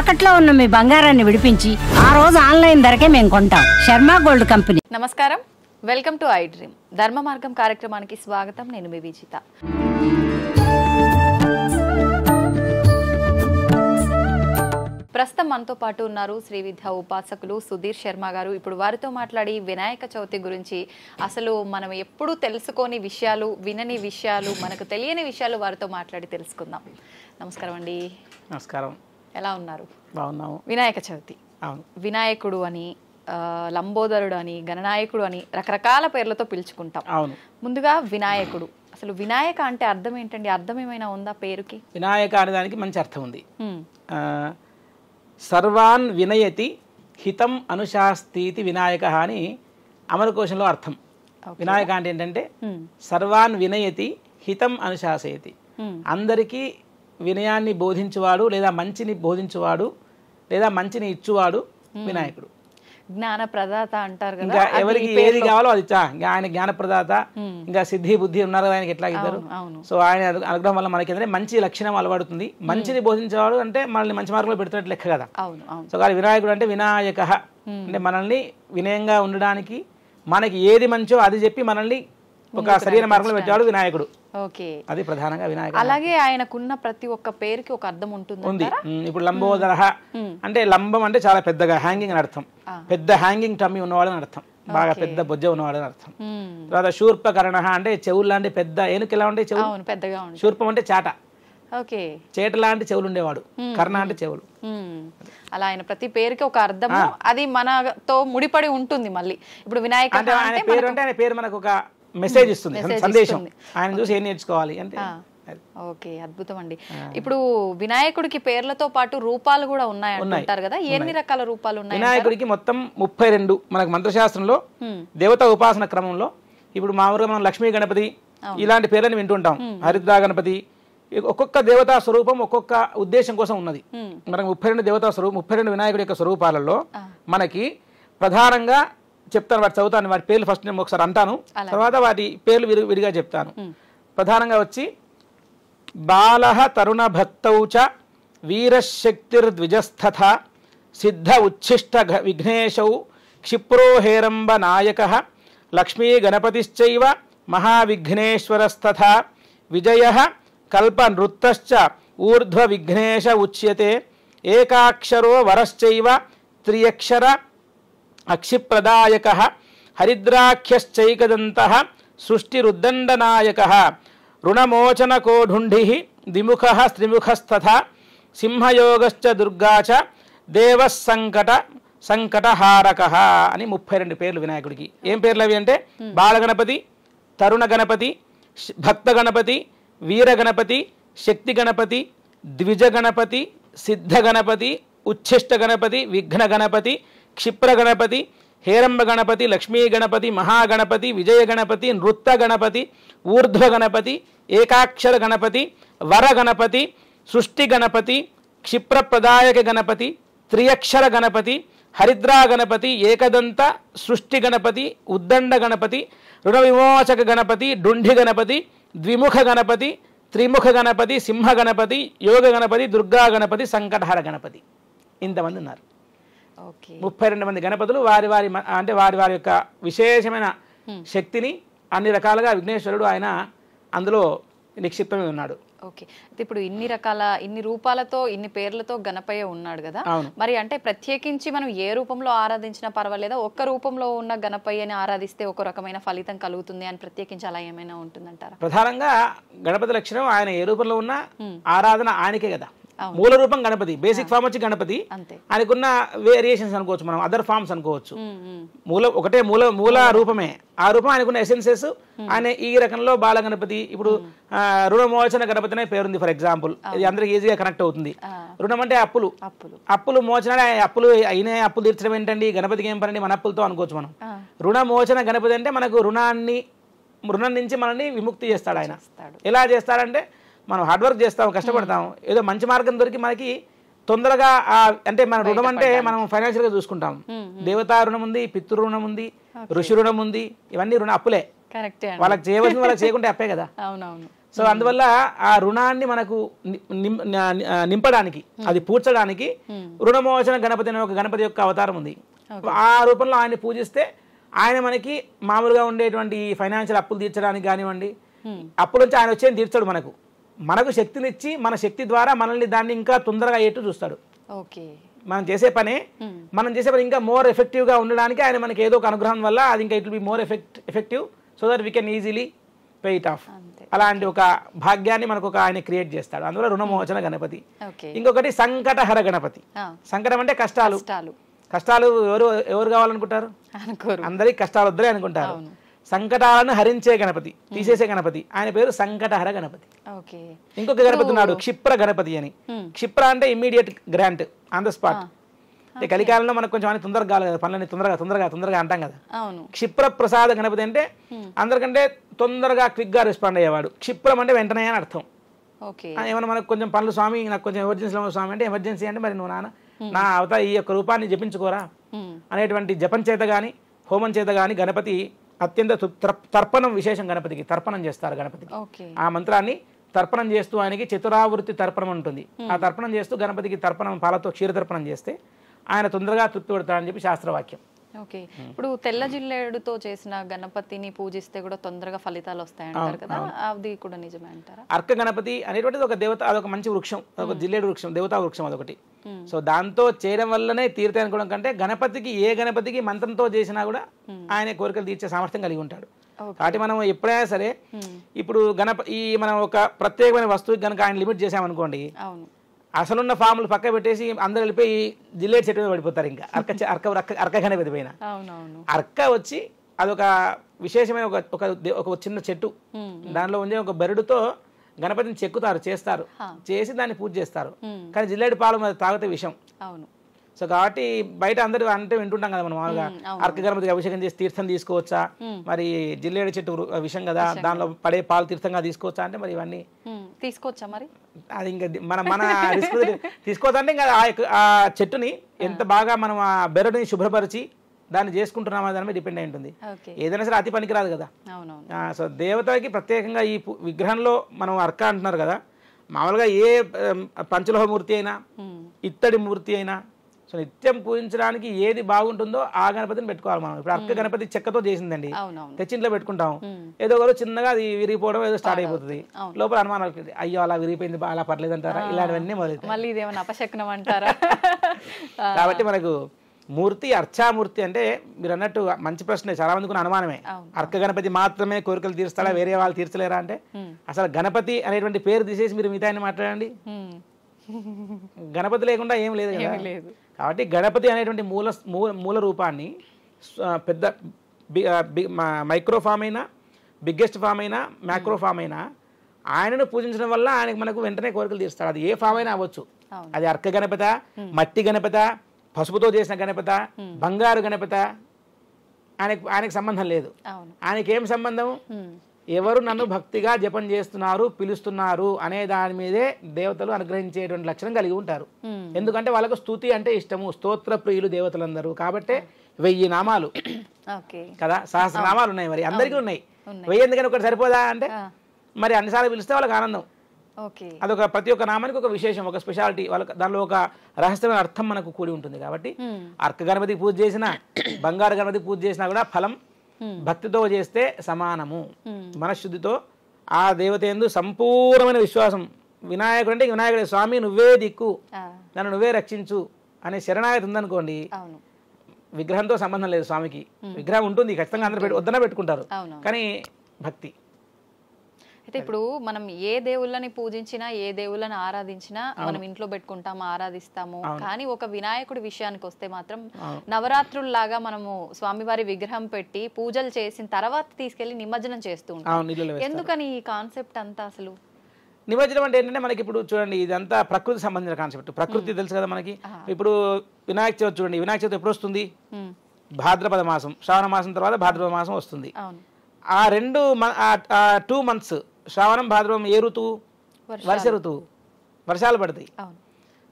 తాకట్లో ఉన్న మీ బంగారాన్ని విడిపించి ఆ రోజు ఆన్లైన్ ధరకే మేము కొంటాం శర్మ గోల్డ్ కంపెనీ నమస్కారం welcome to I dream Dharma Margam కార్యక్రమానికి స్వాగతం నేను మీ విజిత ప్రస్తుతం మనతో పాటు ఉన్నారు శ్రీ విద్యా ఉపాసకులు సుధీర్ శర్మ గారు ఇప్పుడు వారితో మాట్లాడి వినాయక చవితి గురించి అసలు మనం ఎప్పుడూ తెలుసుకోని విషయాలు వినని విషయాలు మనకు తెలియని విషయాలు వారితో మాట్లాడి తెలుసుకుందాం నమస్కారం అండి నమస్కారం ఎలా ఉన్నారు బాగున్నాము వినాయక చవితి అవును వినాయకుడు అని లంబోదరుడు అని గణనాయకుడు అని రకరకాల పేర్లతో పిలుచుకుంటాం అవును ముందుగా వినాయకుడు అసలు వినాయక అంటే అర్థం ఏంటండి అర్థం ఏమైనా ఉందా పేరుకి వినాయక అనే దానికి మంచి అర్థం ఉంది సర్వాన్ వినయతి హితం అనుశాస్తీతి వినాయక అని అమరకోశంలో అర్థం వినాయక అంటే ఏంటంటే సర్వాన్ వినయతి హితం అనుశాసయతి అందరికీ వినయాన్ని బోధించువాడు లేదా మంచిని బోధించువాడు లేదా మంచిని ఇచ్చువాడు వినాయకుడు జ్ఞాన ప్రదాత అంటారు ఇంకా ఎవరికి ఏది కావాలో అది ఆయన జ్ఞాన ప్రదాత ఇంకా సిద్ధి బుద్ధి ఉన్నారు కదా ఆయనకి ఎట్లా ఇద్దరు సో ఆయన అనుగ్రహం వల్ల మనకి ఏంటంటే మంచి లక్షణం అలవాడుతుంది మంచిని బోధించేవాడు అంటే మనల్ని మంచి మార్గంలో పెడుతున్నట్టు లెక్క కదా సో కానీ వినాయకుడు అంటే వినాయక అంటే మనల్ని వినయంగా ఉండడానికి మనకి ఏది మంచో అది చెప్పి మనల్ని ఒక శరీర మార్గంలో పెట్టాడు వినాయకుడు ఓకే అది ప్రధానంగా వినాయకుడు అలాగే ఆయనకున్న ప్రతి ఒక్క పేరుకి ఒక అర్థం ఉంటుంది ఉంది ఇప్పుడు లంబోదరహ అంటే లంబం అంటే చాలా పెద్దగా హ్యాంగింగ్ అని అర్థం పెద్ద హ్యాంగింగ్ టమ్మి ఉన్నవాడని అర్థం బాగా పెద్ద బొజ్జ ఉన్నవాడని అర్థం తర్వాత శూర్పకరణ అంటే చెవులు లాంటి పెద్ద ఏనుక ఎలా ఉండే చెవులు పెద్దగా శూర్పం అంటే చాట ఓకే చేట లాంటి చెవులు ఉండేవాడు కర్ణ అంటే చెవులు అలా ఆయన ప్రతి పేరుకి ఒక అర్థం అది మనతో ముడిపడి ఉంటుంది మళ్ళీ ఇప్పుడు వినాయక పేరు అంటే ఆయన పేరు మనకు ఒక మెసేజ్ hmm. ఇస్తుంది సందేశం ఆయన చూసి ఏం నేర్చుకోవాలి అంటే ఓకే అద్భుతం అండి ఇప్పుడు వినాయకుడికి పేర్లతో పాటు రూపాలు కూడా ఉన్నాయి అంటారు కదా ఎన్ని రకాల రూపాలు ఉన్నాయి వినాయకుడికి మొత్తం ముప్పై రెండు మనకు మంత్రశాస్త్రంలో hmm. దేవత ఉపాసన క్రమంలో ఇప్పుడు మామూలుగా మనం లక్ష్మీ గణపతి ఇలాంటి పేర్లను వింటుంటాం hmm. హరిద్రా గణపతి ఒక్కొక్క దేవతా స్వరూపం ఒక్కొక్క ఉద్దేశం కోసం ఉన్నది మనకు ముప్పై రెండు దేవతా స్వరూపం ముప్పై రెండు వినాయకుడి యొక్క స్వరూపాలలో మనకి ప్రధానంగా చెప్తాను వాటి చదువుతాను వాటి పేర్లు ఫస్ట్ నేను ఒకసారి అంటాను తర్వాత వాటి పేర్లు విరి విడిగా చెప్తాను ప్రధానంగా వచ్చి బాల తరుణ భక్తౌచ వీరశక్తిర్ద్విజస్థథ సిద్ధ ఉచ్ఛిష్ట విఘ్నేశౌ క్షిప్రోహేరంబ నాయక లక్ష్మీ గణపతిశ్చైవ మహావిఘ్నేశ్వరస్తథ విజయ కల్ప కల్పనృత్తశ్చ ఊర్ధ్వ విఘ్నేశ ఉచ్యతే ఏకాక్షరో వరశ్చైవ త్రియక్షర అక్షిప్రదాయక హరిద్రాఖ్యశ్చైకదంత సృష్టిరుద్దండనాయక రుణమోచనకోఢుండి ద్విముఖ స్త్రిముఖస్తథ సింహయోగశ్చ దుర్గాచ దేవసంకట సంకటహారక అని ముప్పై రెండు పేర్లు వినాయకుడికి ఏం పేర్లు అవి అంటే బాలగణపతి తరుణ గణపతి భక్త గణపతి వీర గణపతి శక్తి గణపతి ద్విజ గణపతి సిద్ధ గణపతి ఉచ్ఛిష్ట గణపతి విఘ్న గణపతి ಕ್ಷಿಪ್ರ ಗಣಪತಿ ಹೇರಂಬ ಗಣಪತಿ ಲಕ್ಷ್ಮೀ ಗಣಪತಿ ಮಹಾಗಣಪತಿ ವಿಜಯ ಗಣಪತಿ ನೃತ್ತ ಗಣಪತಿ ಊರ್ಧ್ವ ಗಣಪತಿ ಏಕಾಕ್ಷರ ಗಣಪತಿ ವರ ಗಣಪತಿ ಸೃಷ್ಟಿ ಗಣಪತಿ ಕ್ಷಿಪ್ರ ಪ್ರದಾಯಕ ಗಣಪತಿ ತ್ರಿಯಕ್ಷರ ಗಣಪತಿ ಹರಿದ್ರಾ ಗಣಪತಿ ಏಕದಂತ ಸೃಷ್ಟಿ ಗಣಪತಿ ಉದ್ದಂಡ ಗಣಪತಿ ಋಣವಿಮೋಚಕ ಗಣಪತಿ ಡುಂಡಿ ಗಣಪತಿ ದ್ವಿಮುಖ ಗಣಪತಿ ತ್ರಿಮುಖ ಗಣಪತಿ ಸಿಂಹ ಗಣಪತಿ ಯೋಗ ಗಣಪತಿ ದುರ್ಗಾ ಗಣಪತಿ ಸಂಕಟಹರ ಗಣಪತಿ ನಾರು ముప్పై రెండు మంది గణపతులు వారి వారి అంటే వారి వారి యొక్క విశేషమైన శక్తిని అన్ని రకాలుగా విఘ్నేశ్వరుడు ఆయన అందులో నిక్షిప్తమై ఉన్నాడు ఓకే ఇప్పుడు ఇన్ని రకాల ఇన్ని రూపాలతో ఇన్ని పేర్లతో గణపయ్య ఉన్నాడు కదా మరి అంటే ప్రత్యేకించి మనం ఏ రూపంలో ఆరాధించినా పర్వాలేదా ఒక్క రూపంలో ఉన్న గణపయ్యని ఆరాధిస్తే ఒక రకమైన ఫలితం కలుగుతుంది అని ప్రత్యేకించి అలా ఏమైనా ఉంటుందంటారా ప్రధానంగా గణపతి లక్షణం ఆయన ఏ రూపంలో ఉన్నా ఆరాధన ఆయనకే కదా మూల రూపం గణపతి బేసిక్ ఫామ్ వచ్చి గణపతి ఆయనకున్న వేరియేషన్స్ అనుకోవచ్చు మనం అదర్ ఫామ్స్ అనుకోవచ్చు మూల ఒకటే మూల మూల రూపమే ఆ రూపం ఆయనకున్న ఎసెన్సెస్ ఆయన ఈ రకంలో బాల గణపతి ఇప్పుడు రుణమోచన గణపతి అనే పేరుంది ఫర్ ఎగ్జాంపుల్ ఇది అందరికి ఈజీగా కనెక్ట్ అవుతుంది రుణం అంటే అప్పులు అప్పులు మోచన అప్పులు అయిన అప్పులు తీర్చడం ఏంటండి గణపతికి ఏం పనండి మన అప్పులతో అనుకోవచ్చు మనం రుణమోచన గణపతి అంటే మనకు రుణాన్ని రుణం నుంచి మనల్ని విముక్తి చేస్తాడు ఆయన ఎలా చేస్తాడంటే మనం హార్డ్ వర్క్ చేస్తాం కష్టపడతాం hmm. ఏదో మంచి మార్గం దొరికి మనకి తొందరగా అంటే మన రుణం అంటే మనం ఫైనాన్షియల్ గా చూసుకుంటాం hmm, hmm. దేవతా రుణం ఉంది పితృ రుణం ఉంది ఋషి రుణం ఉంది ఇవన్నీ రుణ అప్పులే వాళ్ళకి చేయవలసిన వాళ్ళకి చేయకుంటే అప్పే కదా సో అందువల్ల ఆ రుణాన్ని మనకు నింపడానికి అది పూడ్చడానికి రుణమోచన గణపతి అనే ఒక గణపతి యొక్క అవతారం ఉంది ఆ రూపంలో ఆయన పూజిస్తే ఆయన మనకి మామూలుగా ఉండేటువంటి ఫైనాన్షియల్ అప్పులు తీర్చడానికి కానివ్వండి అప్పుల నుంచి ఆయన వచ్చి తీర్చడు మనకు మనకు శక్తినిచ్చి మన శక్తి ద్వారా మనల్ని దాన్ని ఇంకా తొందరగా అయ్యేట్టు చూస్తాడు ఓకే మనం చేసే పని hmm. మనం చేసే పని ఇంకా మోర్ ఎఫెక్టివ్గా ఉండడానికి ఆయన మనకి ఏదో ఒక అనుగ్రహం వల్ల అది ఇంకా it be more effect effective so that we can easily pay it off అలాంటి ఒక భాగ్యాన్ని మనకు ఒక ఆయన క్రియేట్ చేస్తాడు అందువల్ల రుణమోచన గణపతి ఇంకొకటి సంకటహర గణపతి సంకటం అంటే కష్టాలు కష్టాలు ఎవరు ఎవరు కావాలనుకుంటారు అందరికి కష్టాలు వద్దరే అనుకుంటారు సంకటాలను హరించే గణపతి తీసేసే గణపతి ఆయన పేరు సంకటహర గణపతి ఇంకొక గణపతి ఉన్నాడు క్షిప్ర గణపతి అని క్షిప్ర అంటే immediate grant on the spot అంటే కలికాలంలో మనకు కొంచెం అని తొందరగా కాలేదు పనులని తొందరగా తొందరగా తొందరగా అంటాం కదా క్షిప్ర ప్రసాద గణపతి అంటే అందరికంటే తొందరగా క్విక్ గా రెస్పాండ్ అయ్యేవాడు క్షిప్రం అంటే వెంటనే అని అర్థం ఏమన్నా మనకు కొంచెం పనులు స్వామి నాకు కొంచెం ఎమర్జెన్సీలో స్వామి అంటే ఎమర్జెన్సీ అంటే మరి నువ్వు నాన్న నా అవతా ఈ యొక్క రూపాన్ని జపించుకోరా అనేటువంటి జపం చేత కానీ హోమం చేత గాని గణపతి అత్యంత తర్పణం విశేషం గణపతికి తర్పణం చేస్తారు గణపతికి ఆ మంత్రాన్ని తర్పణం చేస్తూ ఆయనకి చతురావృత్తి తర్పణం ఉంటుంది ఆ తర్పణం చేస్తూ గణపతికి తర్పణం పాలతో క్షీరతర్పణం చేస్తే ఆయన తొందరగా తృప్తి పడతాడని చెప్పి శాస్త్రవాక్యం ఓకే ఇప్పుడు తెల్ల జిల్లేడుతో చేసిన గణపతిని పూజిస్తే కూడా తొందరగా ఫలితాలు వస్తాయంటారు కదా అది కూడా నిజమే అంటారా అర్క గణపతి అనేటువంటిది ఒక దేవత అదొక మంచి వృక్షం ఒక జిల్లేడు వృక్షం దేవతా వృక్షం అదొకటి సో దాంతో చేయడం వల్లనే తీర్థం అనుకోవడం కంటే గణపతికి ఏ గణపతికి మంత్రంతో చేసినా కూడా ఆయన కోరికలు తీర్చే సామర్థ్యం కలిగి ఉంటాడు కాబట్టి మనం ఎప్పుడైనా సరే ఇప్పుడు గణప ఈ మనం ఒక ప్రత్యేకమైన వస్తువుకి కనుక ఆయన లిమిట్ చేసామనుకోండి అసలున్న ఫామ్లు పక్క పెట్టేసి అందరు వెళ్ళిపోయి జిల్లేట్ చెట్టు మీద పడిపోతారు ఇంకా అర్క అర్క అర్క అర్కగానే పైన అర్క వచ్చి అదొక విశేషమైన ఒక ఒక చిన్న చెట్టు దానిలో ఉండే ఒక బెరడుతో గణపతిని చెక్కుతారు చేస్తారు చేసి దాన్ని పూజ చేస్తారు కానీ జిల్లేడు పాలు తాగితే విషయం అవును సో కాబట్టి బయట అందరూ అంటే వింటుంటాం కదా మనం మామూలుగా అర్కగణపతికి అభిషేకం చేసి తీర్థం తీసుకోవచ్చా మరి జిల్లేడు చెట్టు విషయం కదా దానిలో పడే పాలు తీర్థంగా తీసుకోవచ్చా అంటే మరి ఇవన్నీ తీసుకోవచ్చా మరి అది ఇంకా మన మన రిస్క్ తీసుకోవచ్చా అంటే ఇంకా ఆ చెట్టుని ఎంత బాగా మనం ఆ బెరడుని శుభ్రపరిచి దాన్ని చేసుకుంటున్నామా దాని మీద డిపెండ్ అయి ఉంటుంది ఏదైనా సరే అతి పనికి రాదు కదా సో దేవతకి ప్రత్యేకంగా ఈ విగ్రహంలో మనం అర్క అంటున్నారు కదా మామూలుగా ఏ పంచలోహ మూర్తి అయినా ఇత్తడి మూర్తి అయినా సో నిత్యం పూజించడానికి ఏది బాగుంటుందో ఆ గణపతిని పెట్టుకోవాలి మనం ఇప్పుడు అక్క గణపతి చెక్కతో చేసిందండి తెచ్చింట్లో పెట్టుకుంటాం ఏదో ఒకరు చిన్నగా అది విరిగిపోవడం ఏదో స్టార్ట్ అయిపోతుంది లోపల అనుమానాలు అయ్యో అలా విరిగిపోయింది అలా పర్లేదు అంటారా ఇలాంటివన్నీ మొదలవుతాయి మళ్ళీ అపశక్నం అంటారా కాబట్టి మనకు మూర్తి అర్చామూర్తి అంటే మీరు అన్నట్టు మంచి ప్రశ్న చాలా మందికి అనుమానమే అర్క గణపతి మాత్రమే కోరికలు తీర్చాలా వేరే వాళ్ళు తీర్చలేరా అంటే అసలు గణపతి అనేటువంటి పేరు తీసేసి మీరు మిగతా మాట్లాడండి గణపతి లేకుండా ఏం లేదు కదా కాబట్టి గణపతి అనేటువంటి మూల మూల రూపాన్ని పెద్ద మైక్రో ఫామ్ అయినా బిగ్గెస్ట్ ఫామ్ అయినా మైక్రోఫామ్ ఫామ్ అయినా ఆయనను పూజించడం వల్ల ఆయనకు మనకు వెంటనే కోరికలు తీస్తాడు అది ఏ ఫామ్ అయినా అవ్వచ్చు అది అర్క గణపత మట్టి గణపత పసుపుతో చేసిన గణపత బంగారు గణపత ఆయనకు ఆయనకు సంబంధం లేదు ఆయనకి ఏం సంబంధం ఎవరు నన్ను భక్తిగా జపం చేస్తున్నారు పిలుస్తున్నారు అనే దాని మీదే దేవతలు అనుగ్రహించేటువంటి లక్షణం కలిగి ఉంటారు ఎందుకంటే వాళ్ళకు స్థుతి అంటే ఇష్టము స్తోత్ర ప్రియులు దేవతలందరూ కాబట్టి వెయ్యి నామాలు కదా సహస్ర నామాలు ఉన్నాయి మరి అందరికీ ఉన్నాయి వెయ్యి ఎందుకని ఒకటి సరిపోదా అంటే మరి అన్నిసార్లు పిలిస్తే వాళ్ళకి ఆనందం అదొక ప్రతి ఒక్క నామానికి ఒక విశేషం ఒక స్పెషాలిటీ వాళ్ళకి దానిలో ఒక రహస్యమైన అర్థం మనకు కూడి ఉంటుంది కాబట్టి అర్క గణపతి పూజ చేసినా బంగారు గణపతి పూజ చేసినా కూడా ఫలం భక్తితో చేస్తే సమానము మనశ్శుద్ధితో ఆ దేవత ఎందు సంపూర్ణమైన విశ్వాసం వినాయకుడు అంటే వినాయకుడే స్వామి నువ్వే దిక్కు నన్ను నువ్వే రక్షించు అనే శరణాగతి ఉందనుకోండి విగ్రహంతో సంబంధం లేదు స్వామికి విగ్రహం ఉంటుంది ఖచ్చితంగా అందరూ వద్దన పెట్టుకుంటారు కానీ భక్తి అయితే ఇప్పుడు మనం ఏ దేవుళ్ళని పూజించినా ఏ దేవుళ్ళని ఆరాధించినా మనం ఇంట్లో పెట్టుకుంటాము ఆరాధిస్తాము కానీ ఒక వినాయకుడి విషయానికి వస్తే మాత్రం నవరాత్రుల్లాగా మనము స్వామివారి విగ్రహం పెట్టి పూజలు చేసిన తర్వాత తీసుకెళ్లి నిమజ్జనం చేస్తూ ఉంటాం ఎందుకని ఈ కాన్సెప్ట్ అంతా అసలు నిమజ్జనం అంటే ఏంటంటే మనకి ఇప్పుడు చూడండి ఇదంతా ప్రకృతి సంబంధించిన కాన్సెప్ట్ ప్రకృతి తెలుసు కదా మనకి ఇప్పుడు వినాయక చవితి చూడండి వినాయక చవితి ఎప్పుడు వస్తుంది భాద్రపద మాసం శ్రావణ మాసం తర్వాత భాద్రపద మాసం వస్తుంది ఆ రెండు టూ మంత్స్ శ్రావణం భాద్రవం ఏ ఋతువు వర్ష ఋతువు వర్షాలు పడతాయి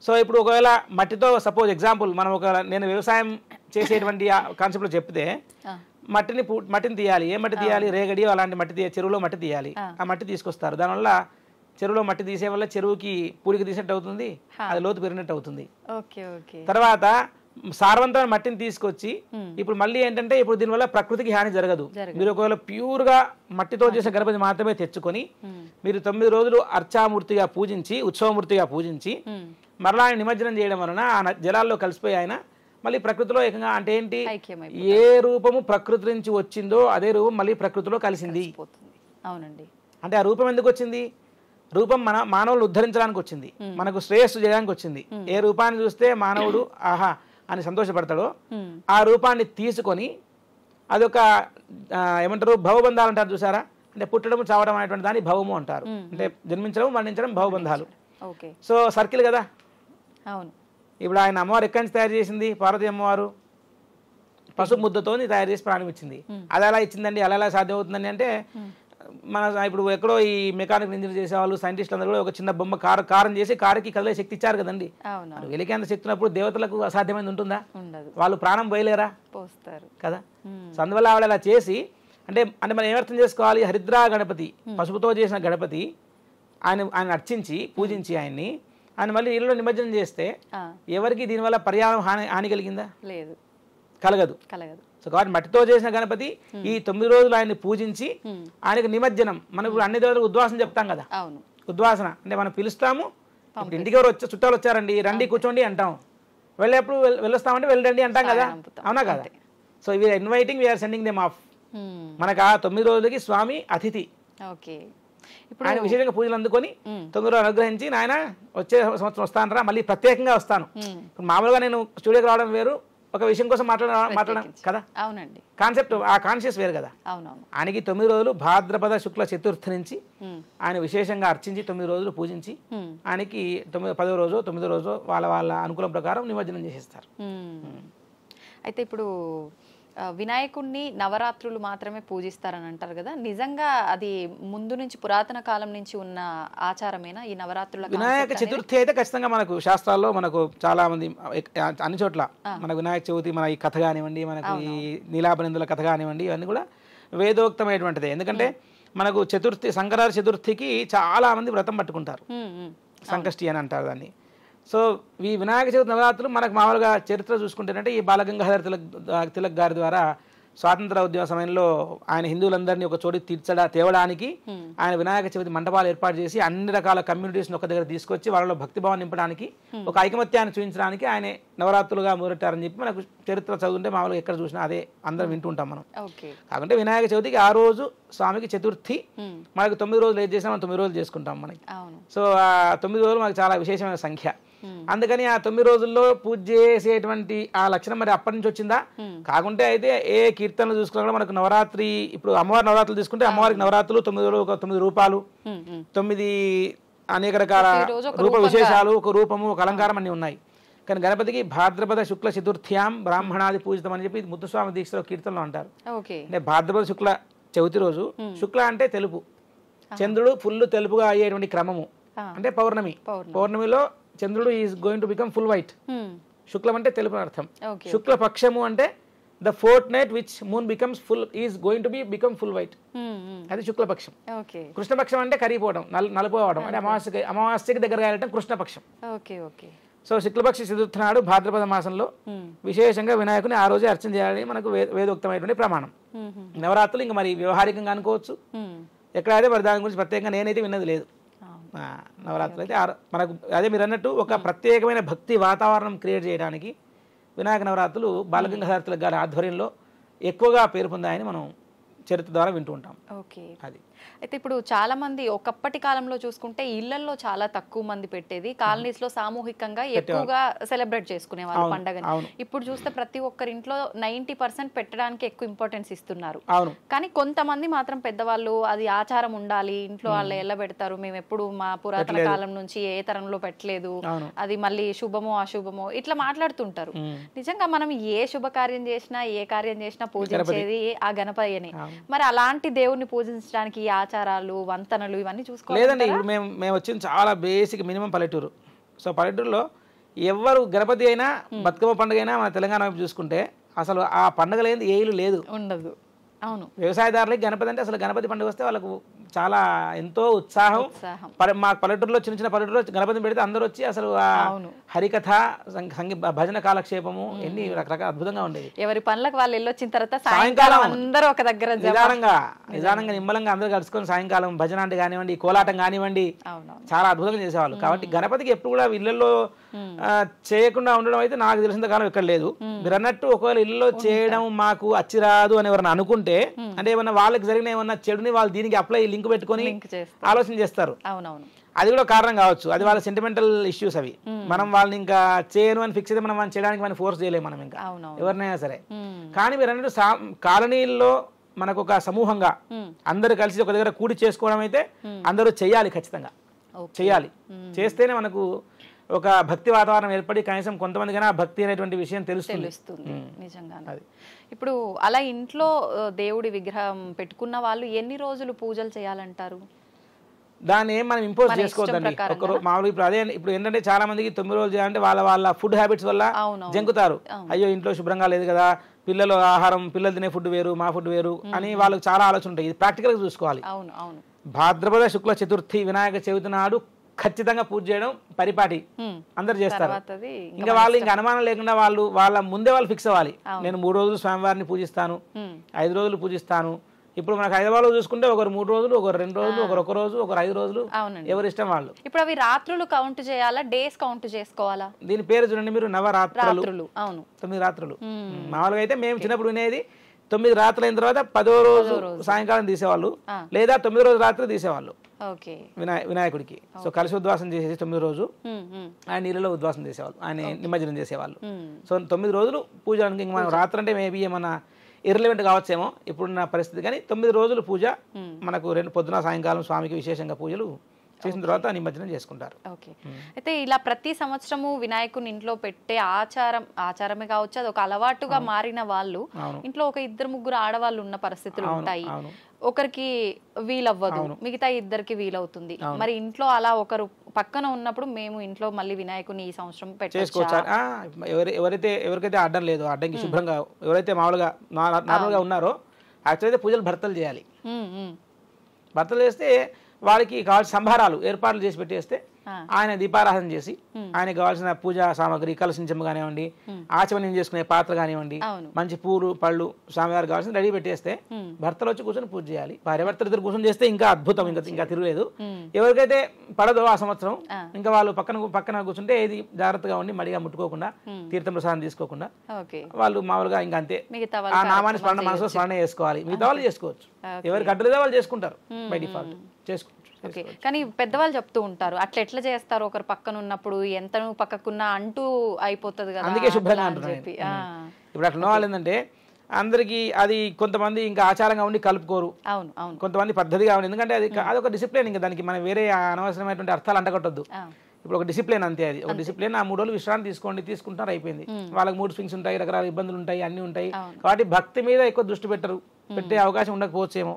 సో ఇప్పుడు ఒకవేళ మట్టితో సపోజ్ ఎగ్జాంపుల్ మనం ఒకవేళ నేను వ్యవసాయం చేసేటువంటి కాన్సెప్ట్లో చెప్తే మట్టిని మట్టిని తీయాలి ఏ మట్టి తీయాలి రేగడి అలాంటి మట్టి తీయాలి చెరువులో మట్టి తీయాలి ఆ మట్టి తీసుకొస్తారు దానివల్ల చెరువులో మట్టి తీసే వల్ల చెరువుకి పూడికి తీసినట్టు అవుతుంది అది లోతు పెరిగినట్టు అవుతుంది తర్వాత సారవంతమైన మట్టిని తీసుకొచ్చి ఇప్పుడు మళ్ళీ ఏంటంటే ఇప్పుడు దీనివల్ల ప్రకృతికి హాని జరగదు మీరు ఒకవేళ ప్యూర్ గా మట్టితో చేసిన గణపతి మాత్రమే తెచ్చుకొని మీరు తొమ్మిది రోజులు అర్చామూర్తిగా పూజించి ఉత్సవమూర్తిగా పూజించి మరలా ఆయన నిమజ్జనం చేయడం వలన ఆ జలాల్లో కలిసిపోయి ఆయన మళ్ళీ ప్రకృతిలో ఏకంగా అంటే ఏంటి ఏ రూపము ప్రకృతి నుంచి వచ్చిందో అదే రూపం మళ్ళీ ప్రకృతిలో కలిసింది అవునండి అంటే ఆ రూపం ఎందుకు వచ్చింది రూపం మన మానవులు ఉద్ధరించడానికి వచ్చింది మనకు శ్రేయస్సు చేయడానికి వచ్చింది ఏ రూపాన్ని చూస్తే మానవుడు ఆహా అని సంతోషపడతాడో ఆ రూపాన్ని తీసుకొని అదొక ఏమంటారు భవబంధాలు అంటారు చూసారా అంటే పుట్టడం చావడం అనేటువంటి దాన్ని భవము అంటారు అంటే జన్మించడం మరణించడం భవబంధాలు సో సర్కిల్ కదా ఇప్పుడు ఆయన అమ్మవారు ఎక్కడి నుంచి తయారు చేసింది పార్వతి అమ్మవారు పసుపు ముద్దతో తయారు చేసి ప్రాణం ఇచ్చింది అది ఎలా ఇచ్చిందండి అలా ఎలా సాధ్యమవుతుందండి అంటే మన ఇప్పుడు ఎక్కడో ఈ మెకానిక్ ఇంజనీర్ చేసేవాళ్ళు సైంటిస్ట్ అందరూ కూడా ఒక చిన్న బొమ్మ కారు కారం చేసి కారుకి కదిలే శక్తి ఇచ్చారు కదండి వెలికి శక్తి ఉన్నప్పుడు దేవతలకు అసాధ్యమైనది ఉంటుందా వాళ్ళు ప్రాణం పోయలేరా పోస్తారు కదా సో అందువల్ల ఆవిడ అలా చేసి అంటే అంటే మనం ఏమర్థం చేసుకోవాలి హరిద్రా గణపతి పసుపుతో చేసిన గణపతి ఆయన ఆయన అర్చించి పూజించి ఆయన్ని ఆయన మళ్ళీ నీళ్ళు నిమజ్జనం చేస్తే ఎవరికి దీనివల్ల పర్యావరణం హాని హాని కలిగిందా లేదు కలగదు కలగదు సో కాబట్టి మట్టితో చేసిన గణపతి hmm. ఈ తొమ్మిది రోజులు ఆయన్ని పూజించి hmm. ఆయనకు నిమజ్జనం మనం ఇప్పుడు hmm. అన్ని రోజులు ఉద్వాసన చెప్తాం కదా ఉద్వాసన అంటే మనం పిలుస్తాము ఇంటికి ఎవరు వచ్చి చుట్టాలు వచ్చారండి రండి కూర్చోండి అంటాం వెళ్ళేప్పుడు వెళ్ళొస్తామంటే వెళ్ళండి అంటాం కదా అవునా కదా so we are inviting we are sending them off మనకు ఆ తొమ్మిది రోజులకి స్వామి అతిథి ఇప్పుడు ఆయన విశేషంగా పూజలు అందుకొని తొమ్మిది రోజులు అనుగ్రహించి నాయన వచ్చే సంవత్సరం వస్తాను రా మళ్ళీ ప్రత్యేకంగా వస్తాను ఇప్పుడు మామూలుగా నేను స్టూడియోకి రావడం వేరు ఒక విషయం కోసం మాట్లాడ మాట్లాడడం కదా అవునండి కాన్సెప్ట్ ఆ కాన్షియస్ వేరు కదా అవునవును ఆయనకి తొమ్మిది రోజులు భాద్రపద శుక్ల చతుర్థి నుంచి ఆయన విశేషంగా అర్చించి తొమ్మిది రోజులు పూజించి ఆయనకి తొమ్మిది పదో రోజు తొమ్మిదో రోజు వాళ్ళ వాళ్ళ అనుకూలం ప్రకారం నిమజ్జనం చేసేస్తారు అయితే ఇప్పుడు వినాయకుణ్ణి నవరాత్రులు మాత్రమే పూజిస్తారని అంటారు కదా నిజంగా అది ముందు నుంచి పురాతన కాలం నుంచి ఉన్న ఆచారమేనా ఈ నవరాత్రుల వినాయక చతుర్థి అయితే ఖచ్చితంగా మనకు శాస్త్రాల్లో మనకు చాలా మంది అన్ని చోట్ల మన వినాయక చవితి మన ఈ కథ కానివ్వండి మనకు ఈ నీలాభనిందుల కథ కానివ్వండి ఇవన్నీ కూడా వేదోక్తమైనటువంటిదే ఎందుకంటే మనకు చతుర్థి సంకరార చతుర్థికి చాలా మంది వ్రతం పట్టుకుంటారు సంకష్టి అని అంటారు దాన్ని సో ఈ వినాయక చవితి నవరాత్రులు మనకు మామూలుగా చరిత్ర చూసుకుంటేనంటే ఈ బాలగంగాధర తిలక్ తిలక్ గారి ద్వారా స్వాతంత్ర ఉద్యమ సమయంలో ఆయన హిందువులందరినీ ఒక చోటు తీర్చడా తేవడానికి ఆయన వినాయక చవితి మండపాలు ఏర్పాటు చేసి అన్ని రకాల కమ్యూనిటీస్ని ఒక దగ్గర తీసుకొచ్చి వాళ్ళలో భక్తిభావం నింపడానికి ఒక ఐకమత్యాన్ని చూపించడానికి ఆయన నవరాత్రులుగా మొదలెట్టారని చెప్పి మనకు చరిత్ర చదువుంటే మామూలుగా ఎక్కడ చూసినా అదే అందరం వింటుంటాం మనం కాకుంటే వినాయక చవితికి ఆ రోజు స్వామికి చతుర్థి మనకి తొమ్మిది రోజులు ఏది చేసినా మనం తొమ్మిది రోజులు చేసుకుంటాం మనకి సో ఆ తొమ్మిది రోజులు మనకు చాలా విశేషమైన సంఖ్య అందుకని ఆ తొమ్మిది రోజుల్లో పూజ చేసేటువంటి ఆ లక్షణం మరి అప్పటి నుంచి వచ్చిందా కాకుంటే అయితే ఏ కీర్తనలు చూసుకున్నా కూడా మనకు నవరాత్రి ఇప్పుడు అమ్మవారి నవరాత్రులు తీసుకుంటే అమ్మవారికి నవరాత్రులు తొమ్మిది ఒక తొమ్మిది రూపాలు తొమ్మిది అనేక రకాల రూప విశేషాలు ఒక రూపము ఒక అలంకారం అన్ని ఉన్నాయి కానీ గణపతికి భాద్రపద శుక్ల చతుర్థ్యాం బ్రాహ్మణాది పూజితం అని చెప్పి ముద్దుస్వామి దీక్షలో కీర్తనలు అంటారు అంటే భాద్రపద శుక్ల చవితి రోజు శుక్ల అంటే తెలుపు చంద్రుడు ఫుల్ తెలుపుగా అయ్యేటువంటి క్రమము అంటే పౌర్ణమి పౌర్ణమిలో చంద్రుడు is going to become full white శుక్లం అంటే తెలుపు అర్థం శుక్ల పక్షము అంటే the fourth night which moon becomes full is going to be become full white అది శుక్లపక్షం కృష్ణపక్షం అంటే కరిగిపోవడం నలిపోవడం అంటే అమావాస్యకి అమావాస్యకి దగ్గర వెళ్ళటం కృష్ణపక్షం సో శుక్లపక్ష చతుర్థ నాడు భాద్రపద మాసంలో hmm. విశేషంగా వినాయకుని ఆ రోజే అర్చన చేయాలని మనకు వేదోక్తమైనటువంటి ప్రమాణం hmm, hmm. నవరాత్రులు ఇంకా మరి వ్యవహారికంగా అనుకోవచ్చు ఎక్కడైతే మరి దాని గురించి ప్రత్యేకంగా నేనైతే విన్నది లేదు నవరాత్రులు అయితే మనకు అదే మీరు అన్నట్టు ఒక ప్రత్యేకమైన భక్తి వాతావరణం క్రియేట్ చేయడానికి వినాయక నవరాత్రులు బాలగంగాధర తిలక్ గారి ఆధ్వర్యంలో ఎక్కువగా పేరు పొందాయని మనం చరిత్ర ద్వారా వింటూ ఉంటాం ఓకే అది అయితే ఇప్పుడు చాలా మంది ఒకప్పటి కాలంలో చూసుకుంటే ఇళ్లలో చాలా తక్కువ మంది పెట్టేది కాలనీస్ లో సామూహికంగా ఎక్కువగా సెలబ్రేట్ చేసుకునే వాళ్ళు పండగని ఇప్పుడు చూస్తే ప్రతి ఒక్కరి ఇంట్లో నైన్టీ పర్సెంట్ పెట్టడానికి ఎక్కువ ఇంపార్టెన్స్ ఇస్తున్నారు కానీ కొంతమంది మాత్రం పెద్దవాళ్ళు అది ఆచారం ఉండాలి ఇంట్లో వాళ్ళు ఎలా పెడతారు మేము ఎప్పుడు మా పురాతన కాలం నుంచి ఏ తరంలో పెట్టలేదు అది మళ్ళీ శుభమో అశుభమో ఇట్లా మాట్లాడుతుంటారు నిజంగా మనం ఏ శుభకార్యం చేసినా ఏ కార్యం చేసినా పూజించేది ఆ గణపయ్యనే మరి అలాంటి దేవుడిని పూజించడానికి ఈ ఆచారాలు వంతనలు ఇవన్నీ చూసుకో లేదండి ఇప్పుడు మేము మేము వచ్చింది చాలా బేసిక్ మినిమం పల్లెటూరు సో పల్లెటూరులో ఎవరు గణపతి అయినా బతుకమ్మ పండుగ అయినా మన తెలంగాణ వైపు చూసుకుంటే అసలు ఆ పండుగ ఏంది ఏలు లేదు ఉండదు అవును వ్యవసాయదారులకి గణపతి అంటే అసలు గణపతి పండుగ వస్తే వాళ్ళకు చాలా ఎంతో ఉత్సాహం మా పల్లెటూరులో చిన్న చిన్న పల్లెటూరులో గణపతిని పెడితే అందరూ వచ్చి అసలు హరికథ సంగీ భజన కాలక్షేపము ఎన్ని రకరకాల అద్భుతంగా ఉండేది ఎవరి పనులకు వాళ్ళు వెళ్ళొచ్చిన తర్వాత సాయంకాలం అందరూ ఒక దగ్గర నిదానంగా నిదానంగా నిమ్మలంగా అందరూ కలుసుకొని సాయంకాలం భజన అంటే కానివ్వండి కోలాటం కానివ్వండి చాలా అద్భుతంగా చేసేవాళ్ళు కాబట్టి గణపతికి ఎప్పుడు కూడా ఇళ్లలో చేయకుండా ఉండడం అయితే నాకు తెలిసినంత కాలం ఇక్కడ లేదు మీరు అన్నట్టు ఒకవేళ ఇల్లు చేయడం మాకు అచ్చిరాదు అని ఎవరిని అనుకుంటే ఉంటే అంటే ఏమన్నా వాళ్ళకి జరిగిన ఏమన్నా చెడుని వాళ్ళు దీనికి అప్లై లింక్ పెట్టుకొని ఆలోచన చేస్తారు అది కూడా కారణం కావచ్చు అది వాళ్ళ సెంటిమెంటల్ ఇష్యూస్ అవి మనం వాళ్ళని ఇంకా చేయను అని ఫిక్స్ అయితే మనం వాళ్ళని చేయడానికి మనం ఫోర్స్ చేయలేము మనం ఇంకా ఎవరినైనా సరే కానీ మీరు అన్నట్టు కాలనీల్లో మనకు ఒక సమూహంగా అందరు కలిసి ఒక దగ్గర కూడి చేసుకోవడం అయితే అందరూ చేయాలి ఖచ్చితంగా చేయాలి చేస్తేనే మనకు ఒక భక్తి వాతావరణం ఏర్పడి కనీసం కొంతమందికైనా భక్తి అనేటువంటి విషయం తెలుస్తుంది నిజంగా అది ఇప్పుడు అలా ఇంట్లో దేవుడి విగ్రహం పెట్టుకున్న వాళ్ళు ఎన్ని రోజులు పూజలు చేయాలంటారు దాన్ని ఏం మనం ఇంపోజ్ చేసుకోవద్దండి ఒక మామూలుగా ఇప్పుడు అదే ఇప్పుడు ఏంటంటే చాలా మందికి తొమ్మిది రోజులు చేయాలంటే వాళ్ళ వాళ్ళ ఫుడ్ హ్యాబిట్స్ వల్ల జంకుతారు అయ్యో ఇంట్లో శుభ్రంగా లేదు కదా పిల్లలు ఆహారం పిల్లలు తినే ఫుడ్ వేరు మా ఫుడ్ వేరు అని వాళ్ళకి చాలా ఆలోచన ఉంటాయి ఇది ప్రాక్టికల్గా చూసుకోవాలి భాద్రపద శుక్ల చతుర్థి వినాయక చవితి నాడు ఖచ్చితంగా పూజ చేయడం పరిపాటి అందరు చేస్తారు ఇంకా వాళ్ళు ఇంకా అనుమానం లేకుండా వాళ్ళు వాళ్ళ ముందే వాళ్ళు ఫిక్స్ అవ్వాలి నేను మూడు రోజులు స్వామివారిని పూజిస్తాను ఐదు రోజులు పూజిస్తాను ఇప్పుడు మనకు హైదరాబాద్లో చూసుకుంటే ఒకరు మూడు రోజులు ఒకరు రెండు రోజులు ఒకరు ఒక రోజు ఒకరు ఐదు రోజులు ఎవరు ఇష్టం వాళ్ళు ఇప్పుడు అవి రాత్రులు కౌంట్ చేయాలా డేస్ కౌంట్ చేసుకోవాలా దీని పేరు చూడండి మీరు నవరాత్రులు అవును తొమ్మిది రాత్రులు మామూలుగా అయితే మేము చిన్నప్పుడు వినేది తొమ్మిది రాత్రులు అయిన తర్వాత పదో రోజు సాయంకాలం తీసేవాళ్ళు లేదా తొమ్మిది రోజు రాత్రి తీసేవాళ్ళు వినాయకుడికి సో కలిసి ఉద్వాసం చేసేసి తొమ్మిది రోజు ఆయన నీళ్ళలో ఉద్వాసం చేసేవాళ్ళు ఆయన నిమజ్జనం చేసేవాళ్ళు సో తొమ్మిది రోజులు పూజ మనం రాత్రి అంటే మేబీ ఏమన్నా ఇర్రలివెంట్ కావచ్చేమో ఇప్పుడున్న పరిస్థితి కానీ తొమ్మిది రోజులు పూజ మనకు రెండు పొద్దున సాయంకాలం స్వామికి విశేషంగా పూజలు చేసిన తర్వాత నిమజ్జనం చేసుకుంటారు ఓకే hmm. అయితే ఇలా ప్రతి సంవత్సరము వినాయకుని ఇంట్లో పెట్టే ఆచారం ఆచారమే కావచ్చు అది ఒక అలవాటుగా మారిన వాళ్ళు ఇంట్లో ఒక ఇద్దరు ముగ్గురు ఆడవాళ్ళు ఉన్న పరిస్థితులు ఉంటాయి ఒకరికి వీలవ్వదు మిగతా ఇద్దరికి వీలవుతుంది మరి ఇంట్లో అలా ఒకరు పక్కన ఉన్నప్పుడు మేము ఇంట్లో మళ్ళీ వినాయకుని ఈ సంవత్సరం పెట్టుకోవచ్చు ఎవరైతే ఎవరికైతే ఆడడం లేదు అడ్డంకి hmm. శుభ్రంగా ఎవరైతే మామూలుగా గా ఉన్నారో యాక్చువల్ అయితే పూజలు భర్తలు చేయాలి hmm, భర్తలు చేస్తే వాళ్ళకి కావాల్సిన సంభారాలు ఏర్పాట్లు చేసి పెట్టేస్తే ఆయన దీపారాధన చేసి ఆయనకు కావాల్సిన పూజా సామాగ్రి కలసించం కానివ్వండి ఆచమనం చేసుకునే పాత్ర కానివ్వండి మంచి పూలు పళ్ళు గారు కావాల్సిన రెడీ పెట్టేస్తే భర్తలు వచ్చి కూర్చొని పూజ చేయాలి భర్త ఇద్దరు కూర్చొని చేస్తే ఇంకా అద్భుతం ఇంకా ఇంకా తిరగలేదు ఎవరికైతే పడదో ఆ సంవత్సరం ఇంకా వాళ్ళు పక్కన పక్కన కూర్చుంటే ఏది జాగ్రత్తగా ఉండి మడిగా ముట్టుకోకుండా తీర్థం ప్రసాదం తీసుకోకుండా వాళ్ళు మామూలుగా ఇంకా అంతే ఆ నామాన్ని స్మరణ మనసులో స్మరణ చేసుకోవాలి మిగతా వాళ్ళు చేసుకోవచ్చు ఎవరికి అడ్డలేదా వాళ్ళు చేసుకుంటారు బై డిఫాల్ట్ చేసుకుంటారు ఓకే కానీ పెద్దవాళ్ళు చెప్తూ ఉంటారు అట్లా ఎట్లా చేస్తారు ఒకరు పక్కన ఉన్నప్పుడు ఎంత పక్కకున్నా అంటూ అయిపోతుంది కదా అందుకే శుభ్రంగా చెప్పి ఇప్పుడు అట్లా వాళ్ళు ఏంటంటే అందరికి అది కొంతమంది ఇంకా ఆచారంగా ఉండి కలుపుకోరు అవును అవును కొంతమంది పద్ధతిగా ఉండి ఎందుకంటే అది అదొక డిసిప్లిన్ ఇంకా దానికి మనం వేరే అనవసరమైనటువంటి అర్థాలు అంటగొట్టద్దు ఇప్పుడు ఒక డిసిప్లిన్ అంతే అది ఒక డిసిప్లిన్ ఆ మూడు రోజులు విశ్రాంతి తీసుకోండి తీసుకుంటారు అయిపోయింది వాళ్ళకి మూడు స్వింగ్స్ ఉంటాయి రకరకాల ఇబ్బందులు ఉంటాయి అన్ని ఉంటాయి కాబట్టి భక్తి మీద ఎక్కువ దృష్టి పెట్టరు పెట్టే అవకాశం ఉండకపోవచ్చేమో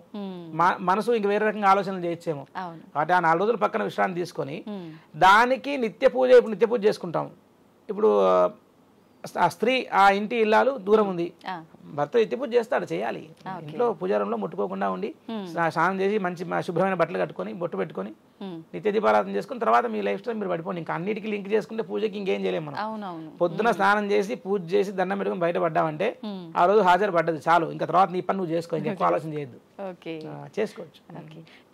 మనసు ఇంక వేరే రకంగా ఆలోచనలు చేయొచ్చేమో కాబట్టి ఆ నాలుగు రోజులు పక్కన విశ్రాంతి తీసుకొని దానికి నిత్య పూజ ఇప్పుడు నిత్య పూజ చేసుకుంటాము ఇప్పుడు ఆ స్త్రీ ఆ ఇంటి ఇల్లాలు దూరం ఉంది భర్త ఎత్తి పూజ చేస్తాడు చేయాలి ఇంట్లో పూజారంలో ముట్టుకోకుండా ఉండి స్నానం చేసి మంచి శుభ్రమైన బట్టలు కట్టుకొని బొట్టు పెట్టుకొని నిత్య దీపారాధన చేసుకుని తర్వాత మీ లైఫ్ స్టైల్ మీరు పడిపోండి ఇంకా అన్నిటికి లింక్ చేసుకుంటే పూజకి ఇంకేం చేయలేము మనం పొద్దున స్నానం చేసి పూజ చేసి దండం పెట్టుకుని బయట పడ్డామంటే ఆ రోజు హాజరు పడ్డది చాలు ఇంకా తర్వాత నీ పని నువ్వు చేసుకో ఇంకా ఆలోచన చేయొద్దు చేసుకోవచ్చు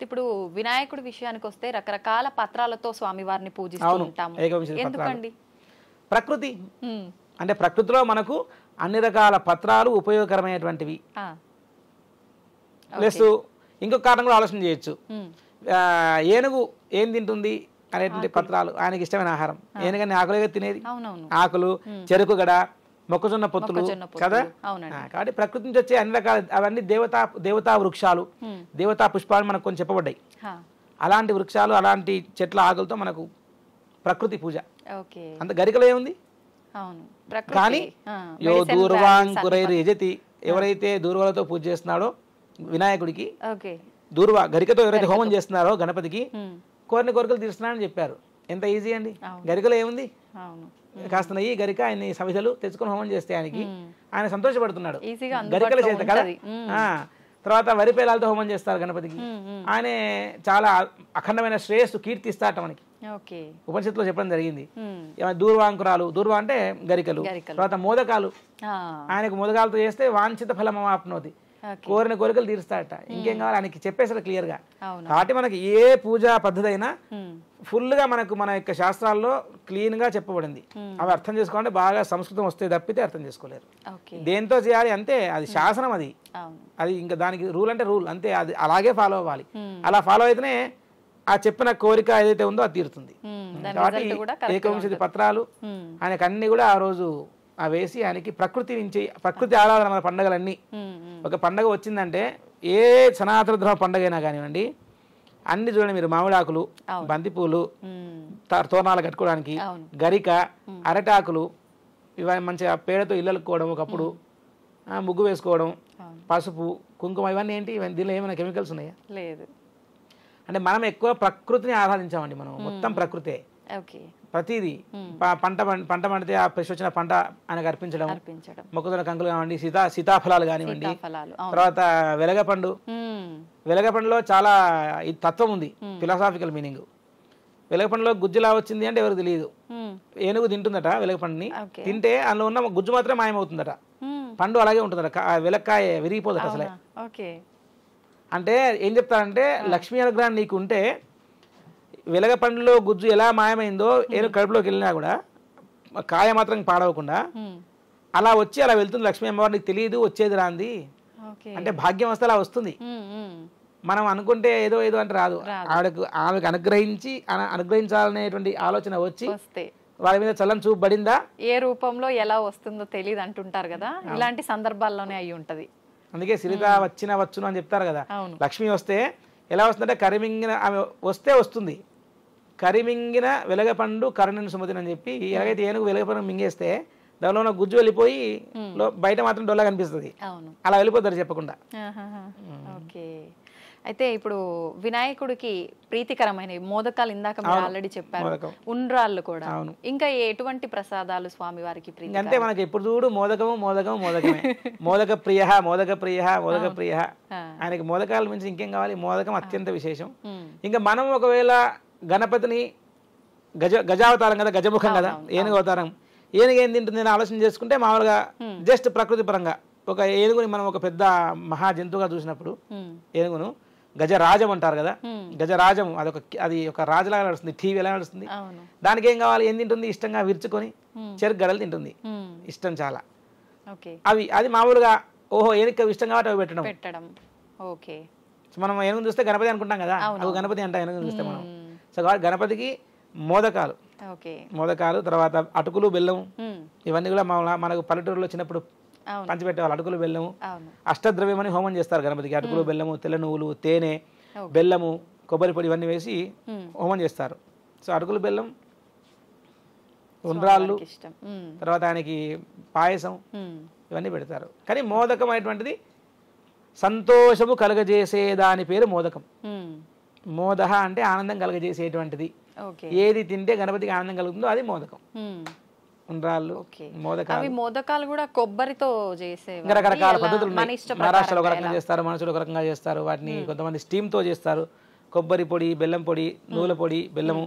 ఇప్పుడు వినాయకుడి విషయానికి వస్తే రకరకాల పత్రాలతో స్వామివారిని పూజిస్తూ ఉంటాము ఎందుకండి ప్రకృతి అంటే ప్రకృతిలో మనకు అన్ని రకాల పత్రాలు ఉపయోగకరమైనటువంటివి ప్లస్ ఇంకొక కారణం కూడా ఆలోచన చేయొచ్చు ఏనుగు ఏం తింటుంది అనేటువంటి పత్రాలు ఆయనకి ఇష్టమైన ఆహారం ఏనుగని ఆకులుగా తినేది ఆకులు చెరుకు గడ మొక్కజొన్న పొత్తులు కదా కాబట్టి ప్రకృతి నుంచి వచ్చే అన్ని రకాల అవన్నీ దేవతా దేవతా వృక్షాలు దేవతా పుష్పాలు మనకు కొన్ని చెప్పబడ్డాయి అలాంటి వృక్షాలు అలాంటి చెట్ల ఆకులతో మనకు ప్రకృతి పూజ అంత గరికలో ఏముంది కానీ యో దూర్వాంకురైర్ ఎవరైతే దూర్వాలతో పూజ చేస్తున్నాడో వినాయకుడికి దూర్వా గరికతో ఎవరైతే హోమం చేస్తున్నారో గణపతికి కోరిన కోరికలు తీరుస్తున్నాడని చెప్పారు ఎంత ఈజీ అండి గరికలో ఏముంది కాస్త ఈ గరిక ఆయన సవిధలు తెచ్చుకొని హోమం చేస్తే ఆయనకి ఆయన సంతోషపడుతున్నాడు గరికల చేత కదా తర్వాత వరిపేలాలతో హోమం చేస్తారు గణపతికి ఆయనే చాలా అఖండమైన శ్రేయస్సు కీర్తిస్తాట మనకి ఉపనిషత్తులో చెప్పడం జరిగింది దూర్వాంకురాలు దూర్వ అంటే గరికలు తర్వాత మోదకాలు ఆయనకు మోదకాలతో చేస్తే వాంఛిత ఫలం ఆప్నోది కోరిన కోరికలు తీరుస్తాడట ఇంకేం కావాలి ఆయనకి చెప్పేసాడు క్లియర్ గా కాబట్టి మనకి ఏ పూజా పద్ధతి అయినా ఫుల్ గా మనకు మన యొక్క శాస్త్రాల్లో క్లీన్ గా చెప్పబడింది అవి అర్థం చేసుకోవాలంటే బాగా సంస్కృతం వస్తే తప్పితే అర్థం చేసుకోలేరు దేంతో చేయాలి అంతే అది శాసనం అది అది ఇంకా దానికి రూల్ అంటే రూల్ అంతే అది అలాగే ఫాలో అవ్వాలి అలా ఫాలో అయితేనే ఆ చెప్పిన కోరిక ఏదైతే ఉందో అది తీరుతుంది కాబట్టి ఏకవింశతి పత్రాలు ఆయనకు అన్ని కూడా ఆ రోజు ఆ వేసి ఆయనకి ప్రకృతి నుంచి ప్రకృతి ఆరాధన మన పండగలన్నీ ఒక పండగ వచ్చిందంటే ఏ సనాతన ధర్మ అయినా కానివ్వండి అన్ని చూడండి మీరు మామిడాకులు బంతిపూలు తోరణాలు కట్టుకోవడానికి గరిక అరటాకులు ఇవన్నీ మంచిగా పేడతో ఇళ్ళలు ఒకప్పుడు ముగ్గు వేసుకోవడం పసుపు కుంకుమ ఇవన్నీ ఏంటి దీనిలో ఏమైనా కెమికల్స్ ఉన్నాయా లేదు అంటే మనం ఎక్కువ ప్రకృతిని ఆరాధించామండి మనం hmm. మొత్తం ప్రకృతే ప్రతిదీ hmm. పంట పంట పండితే ఆ ఫ్రెష్ వచ్చిన పంట ఆయనకు అర్పించడం మొక్కజొన్న కంకులు కానివ్వండి సీతా సీతాఫలాలు కానివ్వండి తర్వాత వెలగపండు hmm. వెలగపండులో చాలా తత్వం ఉంది ఫిలాసాఫికల్ మీనింగ్ వెలగపండులో గుజ్జులా వచ్చింది అంటే ఎవరికి తెలియదు ఏనుగు తింటుందట వెలగపండుని తింటే అందులో ఉన్న గుజ్జు మాత్రం మాయమవుతుందట పండు అలాగే ఉంటుందట వెలక్కాయ విరిగిపోదట అసలే అంటే ఏం చెప్తారంటే లక్ష్మీ అనుగ్రహం నీకుంటే వెలగ పండులో గుజ్జు ఎలా మాయమైందో ఏదో కడుపులోకి వెళ్ళినా కూడా కాయ మాత్రం పాడవకుండా అలా వచ్చి అలా వెళ్తుంది లక్ష్మీ అమ్మవారికి తెలియదు వచ్చేది రాంది అంటే భాగ్యం వస్తే అలా వస్తుంది మనం అనుకుంటే ఏదో ఏదో అంటే రాదు ఆవిడకు ఆమెకు అనుగ్రహించి అనుగ్రహించాలనేటువంటి ఆలోచన వచ్చి వాళ్ళ మీద చల్లం చూపబడిందా ఏ రూపంలో ఎలా వస్తుందో తెలియదు అంటుంటారు కదా ఇలాంటి సందర్భాల్లోనే అయి ఉంటది అందుకే సిరిత వచ్చిన వచ్చును అని చెప్తారు కదా లక్ష్మి వస్తే ఎలా వస్తుందంటే కరిమింగిన ఆమె వస్తే వస్తుంది కరిమింగిన వెలగపండు కరుణిని సుమతిని అని చెప్పి ఎలాగైతే ఏనుగు వెలగపండు మింగేస్తే దానిలో ఉన్న గుజ్జు వెళ్ళిపోయి బయట మాత్రం డొల్లా కనిపిస్తుంది అలా వెళ్ళిపోతారు చెప్పకుండా అయితే ఇప్పుడు వినాయకుడికి ప్రీతికరమైన మోదకాలు ఇందాక మీరు ఆల్రెడీ చెప్పారు ఉండ్రాళ్ళు కూడా ఇంకా ఎటువంటి ప్రసాదాలు స్వామి వారికి అంటే మనకి ఎప్పుడు చూడు మోదకము మోదకం మోదకమే మోదక ప్రియ మోదక ప్రియ మోదక ప్రియ ఆయనకి మోదకాల నుంచి ఇంకేం కావాలి మోదకం అత్యంత విశేషం ఇంకా మనం ఒకవేళ గణపతిని గజ గజావతారం కదా గజముఖం కదా ఏనుగు అవతారం ఏనుగు ఏం తింటుంది నేను ఆలోచన చేసుకుంటే మామూలుగా జస్ట్ ప్రకృతి పరంగా ఒక ఏనుగుని మనం ఒక పెద్ద మహా జంతువుగా చూసినప్పుడు ఏనుగును గజరాజం అంటారు కదా గజరాజం అదొక అది ఒక రాజులాగా నడుస్తుంది టీవీ ఎలా నడుస్తుంది దానికి ఏం కావాలి ఏం తింటుంది ఇష్టంగా విరుచుకొని చెరుకు గడలు తింటుంది ఇష్టం చాలా అవి అది మామూలుగా ఓహో ఏనుక ఇష్టం కాబట్టి అవి పెట్టడం ఓకే మనం ఏనుగు చూస్తే గణపతి అనుకుంటాం కదా అవి గణపతి అంట ఏనుగు చూస్తే మనం సో కాబట్టి గణపతికి మోదకాలు మోదకాలు తర్వాత అటుకులు బెల్లం ఇవన్నీ కూడా మనకు పల్లెటూరులో చిన్నప్పుడు పెట్టే అటుకులు బెల్లము అష్టద్రవ్యం అని హోమం చేస్తారు గణపతికి అటుకులు బెల్లము తెల్ల నువ్వులు తేనె బెల్లము కొబ్బరి పొడి ఇవన్నీ వేసి హోమం చేస్తారు సో అటుకులు బెల్లం ఉండ్రాళ్ళు తర్వాత ఆయనకి పాయసం ఇవన్నీ పెడతారు కానీ మోదకం అనేటువంటిది సంతోషము కలగజేసే దాని పేరు మోదకం మోదహ అంటే ఆనందం కలగజేసేటువంటిది ఏది తింటే గణపతికి ఆనందం కలుగుతుందో అది మోదకం ఉండ్రాళ్ళు మోదకాలు మోదకాలు కూడా కొబ్బరితో చేసే రకరకాల పద్ధతులు మహారాష్ట్రలో ఒక రకంగా చేస్తారు మనుషులు ఒక రకంగా చేస్తారు వాటిని కొంతమంది స్టీమ్తో చేస్తారు కొబ్బరి పొడి బెల్లం పొడి నూల పొడి బెల్లము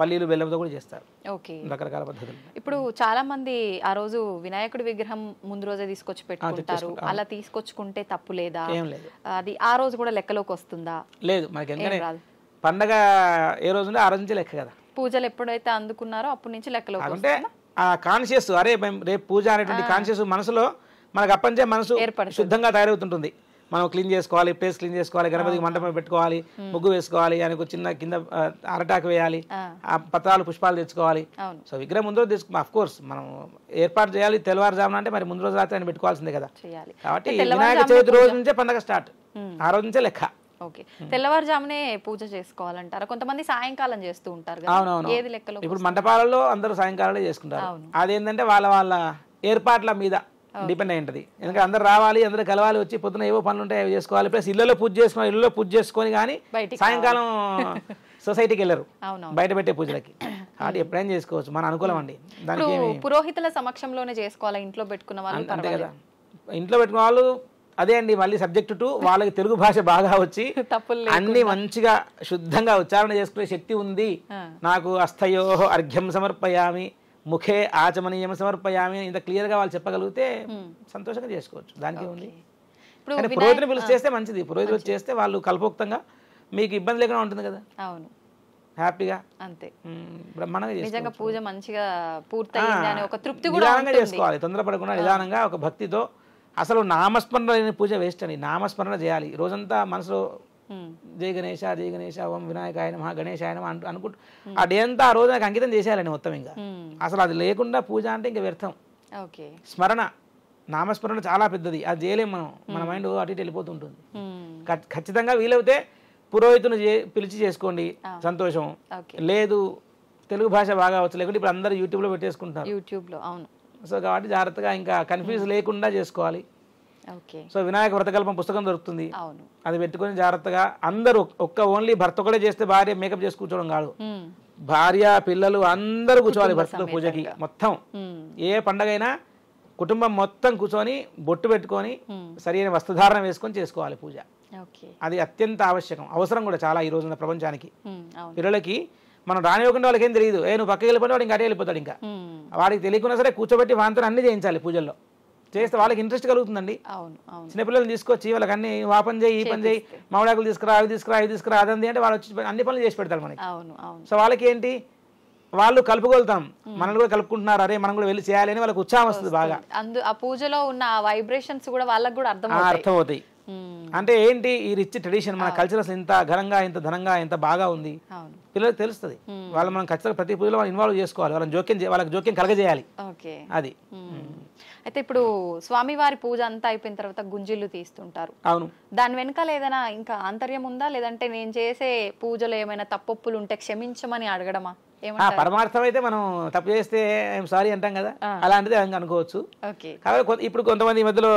పల్లీలు బెల్లంతో కూడా చేస్తారు ఓకే రకరకాల పద్ధతులు ఇప్పుడు చాలా మంది ఆ రోజు వినాయకుడి విగ్రహం ముందు రోజే తీసుకొచ్చి పెట్టుకుంటారు అలా తీసుకొచ్చుకుంటే తప్పు లేదా అది ఆ రోజు కూడా లెక్కలోకి వస్తుందా లేదు మనకి ఎందుకంటే పండగ ఏ రోజు ఆ రోజు నుంచి లెక్క కదా పూజలు ఎప్పుడైతే అందుకున్నారో అప్పటి నుంచి లెక్కలోకి అంటే ఆ కాన్షియస్ అరే రేపు పూజ అనేటువంటి కాన్షియస్ మనసులో మనకు అప్పంచే మనసు శుద్ధంగా తయారవుతుంటుంది మనం క్లీన్ చేసుకోవాలి ప్లేస్ క్లీన్ చేసుకోవాలి గణపతికి మండపం పెట్టుకోవాలి ముగ్గు వేసుకోవాలి ఒక చిన్న కింద అరటాకు వేయాలి ఆ పత్రాలు పుష్పాలు తెచ్చుకోవాలి సో విగ్రహం ముందు రోజు తెచ్చుకో అఫ్ కోర్స్ మనం ఏర్పాటు చేయాలి తెల్లవారుజామున అంటే మరి ముందు రోజు రాత్రి ఆయన పెట్టుకోవాల్సిందే కదా కాబట్టి వినాయక చవితి రోజు నుంచే పండగ స్టార్ట్ ఆ రోజు నుంచే లెక్క ఓకే hmm. తెల్లవారుజామునే పూజ చేసుకోవాలంటారా కొంతమంది సాయంకాలం చేస్తూ ఉంటారు అవునవును ఏది లెక్కలో ఇప్పుడు మండపాలలో అందరూ సాయంకాలంలో చేసుకుంటారు అదేంటంటే వాళ్ళ వాళ్ళ ఏర్పాట్ల మీద డిపెండ్ అయి ఉంటుంది ఎందుకంటే అందరు రావాలి అందరు కలవాలి వచ్చి పొద్దున ఏవో పనులు ఉంటాయి అవి చేసుకోవాలి ప్లస్ ఇళ్ళలో పూజ చేసుకుని ఇళ్ళలో పూజ చేసుకొని కానీ సాయంకాలం సొసైటీకి వెళ్ళరు బయట పెట్టే పూజలకి కాబట్టి hmm. ఎప్పుడైనా చేసుకోవచ్చు మన అనుకూలం అండి పురోహితుల సమక్షంలోనే చేసుకోవాలి ఇంట్లో పెట్టుకున్న వాళ్ళు అంతే కదా ఇంట్లో పెట్టుకున్న వాళ్ళు అదే అండి మళ్ళీ సబ్జెక్టు టు వాళ్ళకి తెలుగు భాష బాగా వచ్చి అన్ని మంచిగా శుద్ధంగా ఉచ్చారణ చేసుకునే శక్తి ఉంది నాకు అస్థయో అర్ఘ్యం సమర్పయామి ముఖే ఆచమనీయం సమర్పయామి ఇంత క్లియర్గా వాళ్ళు చెప్పగలిగితే సంతోషంగా చేసుకోవచ్చు దానికి ఉంది కానీ పురోహితుని పిలిచి చేస్తే మంచిది పురోహితులు చేస్తే వాళ్ళు కల్పోక్తంగా మీకు ఇబ్బంది లేకుండా ఉంటుంది కదా అవును హ్యాపీగా అంతే బ్రహ్మాండంగా నిజంగా పూజ మంచిగా పూర్తయింది ఒక తృప్తి కూడా చేసుకోవాలి తొందరపడకుండా నిదానంగా ఒక భక్తితో అసలు నామస్మరణ లేని పూజ వేస్ట్ అని నామస్మరణ చేయాలి రోజంతా మనసులో hmm. జయ గణేష జయ గణేష ఓం వినాయక మహా గణేష ఆయన అంటూ అనుకుంటూ hmm. ఆ డే అంతా ఆ రోజు నాకు అంకితం చేసేయాలని మొత్తం ఇంకా hmm. అసలు అది లేకుండా పూజ అంటే ఇంకా వ్యర్థం స్మరణ నామస్మరణ చాలా పెద్దది అది చేయలేము మనం మన మైండ్ అటు ఇటు వెళ్ళిపోతుంటుంది ఖచ్చితంగా వీలైతే పురోహితుని పిలిచి చేసుకోండి సంతోషం లేదు తెలుగు భాష బాగా వచ్చు లేకుంటే ఇప్పుడు యూట్యూబ్ యూట్యూబ్లో పెట్టేసుకుంటారు యూట్యూబ్లో అవును సో కాబట్టి జాగ్రత్తగా ఇంకా కన్ఫ్యూజ్ hmm. లేకుండా చేసుకోవాలి సో వినాయక వ్రతకల్పం పుస్తకం దొరుకుతుంది అది పెట్టుకుని జాగ్రత్తగా అందరూ ఒక్క ఓన్లీ భర్త ఒకటే చేస్తే భార్య మేకప్ చేసి కూర్చోవడం కాదు hmm. భార్య పిల్లలు అందరూ కూర్చోవాలి భర్త పూజకి మొత్తం hmm. ఏ పండగైనా కుటుంబం మొత్తం కూర్చొని బొట్టు పెట్టుకొని సరైన వస్త్రధారణ వేసుకొని చేసుకోవాలి పూజ అది అత్యంత ఆవశ్యకం అవసరం కూడా చాలా ఈ రోజున ప్రపంచానికి పిల్లలకి మనం రానివ్వకుండా వాళ్ళకి ఏం తెలియదు ఏ నువ్వు పక్కకి వెళ్ళిపోతే వాడు ఇంకా అటే వెళ్ళిపోతాడు ఇంకా వాడికి తెలియకుండా సరే కూర్చోబెట్టి వాంతో అన్ని చేయించాలి పూజల్లో చేస్తే వాళ్ళకి ఇంట్రెస్ట్ కలుగుతుందండి చిన్నపిల్లలు తీసుకొచ్చి వాళ్ళకి అన్ని ఆ పని చేయి ఈ పని చేయి మామిడాకులు తీసుకురా అవి తీసుకురా అవి తీసుకురా అదంది అంటే వాళ్ళు వచ్చి అన్ని పనులు చేసి పెడతారు మనకి సో వాళ్ళకి ఏంటి వాళ్ళు కలుపుకొలుతాం మనల్ని కూడా కలుపుకుంటున్నారు అరే మనం కూడా వెళ్ళి చేయాలి అని వాళ్ళకి ఉత్సాహం వస్తుంది బాగా ఆ పూజలో ఉన్న వైబ్రేషన్స్ కూడా వాళ్ళకి కూడా అర్థం అర్థమవుతాయి Hmm. అంటే ఏంటి ఈ రిచ్ ట్రెడిషన్ మన కల్చర్ అసలు ఇంత ఘనంగా ఇంత ధనంగా ఇంత బాగా ఉంది పిల్లలకు తెలుస్తుంది hmm. వాళ్ళు మనం ఖచ్చితంగా ప్రతి పూజలో ఇన్వాల్వ్ చేసుకోవాలి వాళ్ళని జోక్యం వాళ్ళకి జోక్యం కలగజేయాలి అది hmm. అయితే ఇప్పుడు స్వామివారి పూజ అంతా అయిపోయిన తర్వాత గుంజిల్లు తీస్తుంటారు అవును దాని వెనకాల ఏదైనా ఇంకా ఆంతర్యం ఉందా లేదంటే నేను చేసే పూజలో ఏమైనా తప్పొప్పులు ఉంటే క్షమించమని అడగడమా పరమార్థం అయితే మనం తప్పు చేస్తే సారీ అంటాం కదా అలాంటిది అనుకోవచ్చు కాబట్టి ఇప్పుడు కొంతమంది మధ్యలో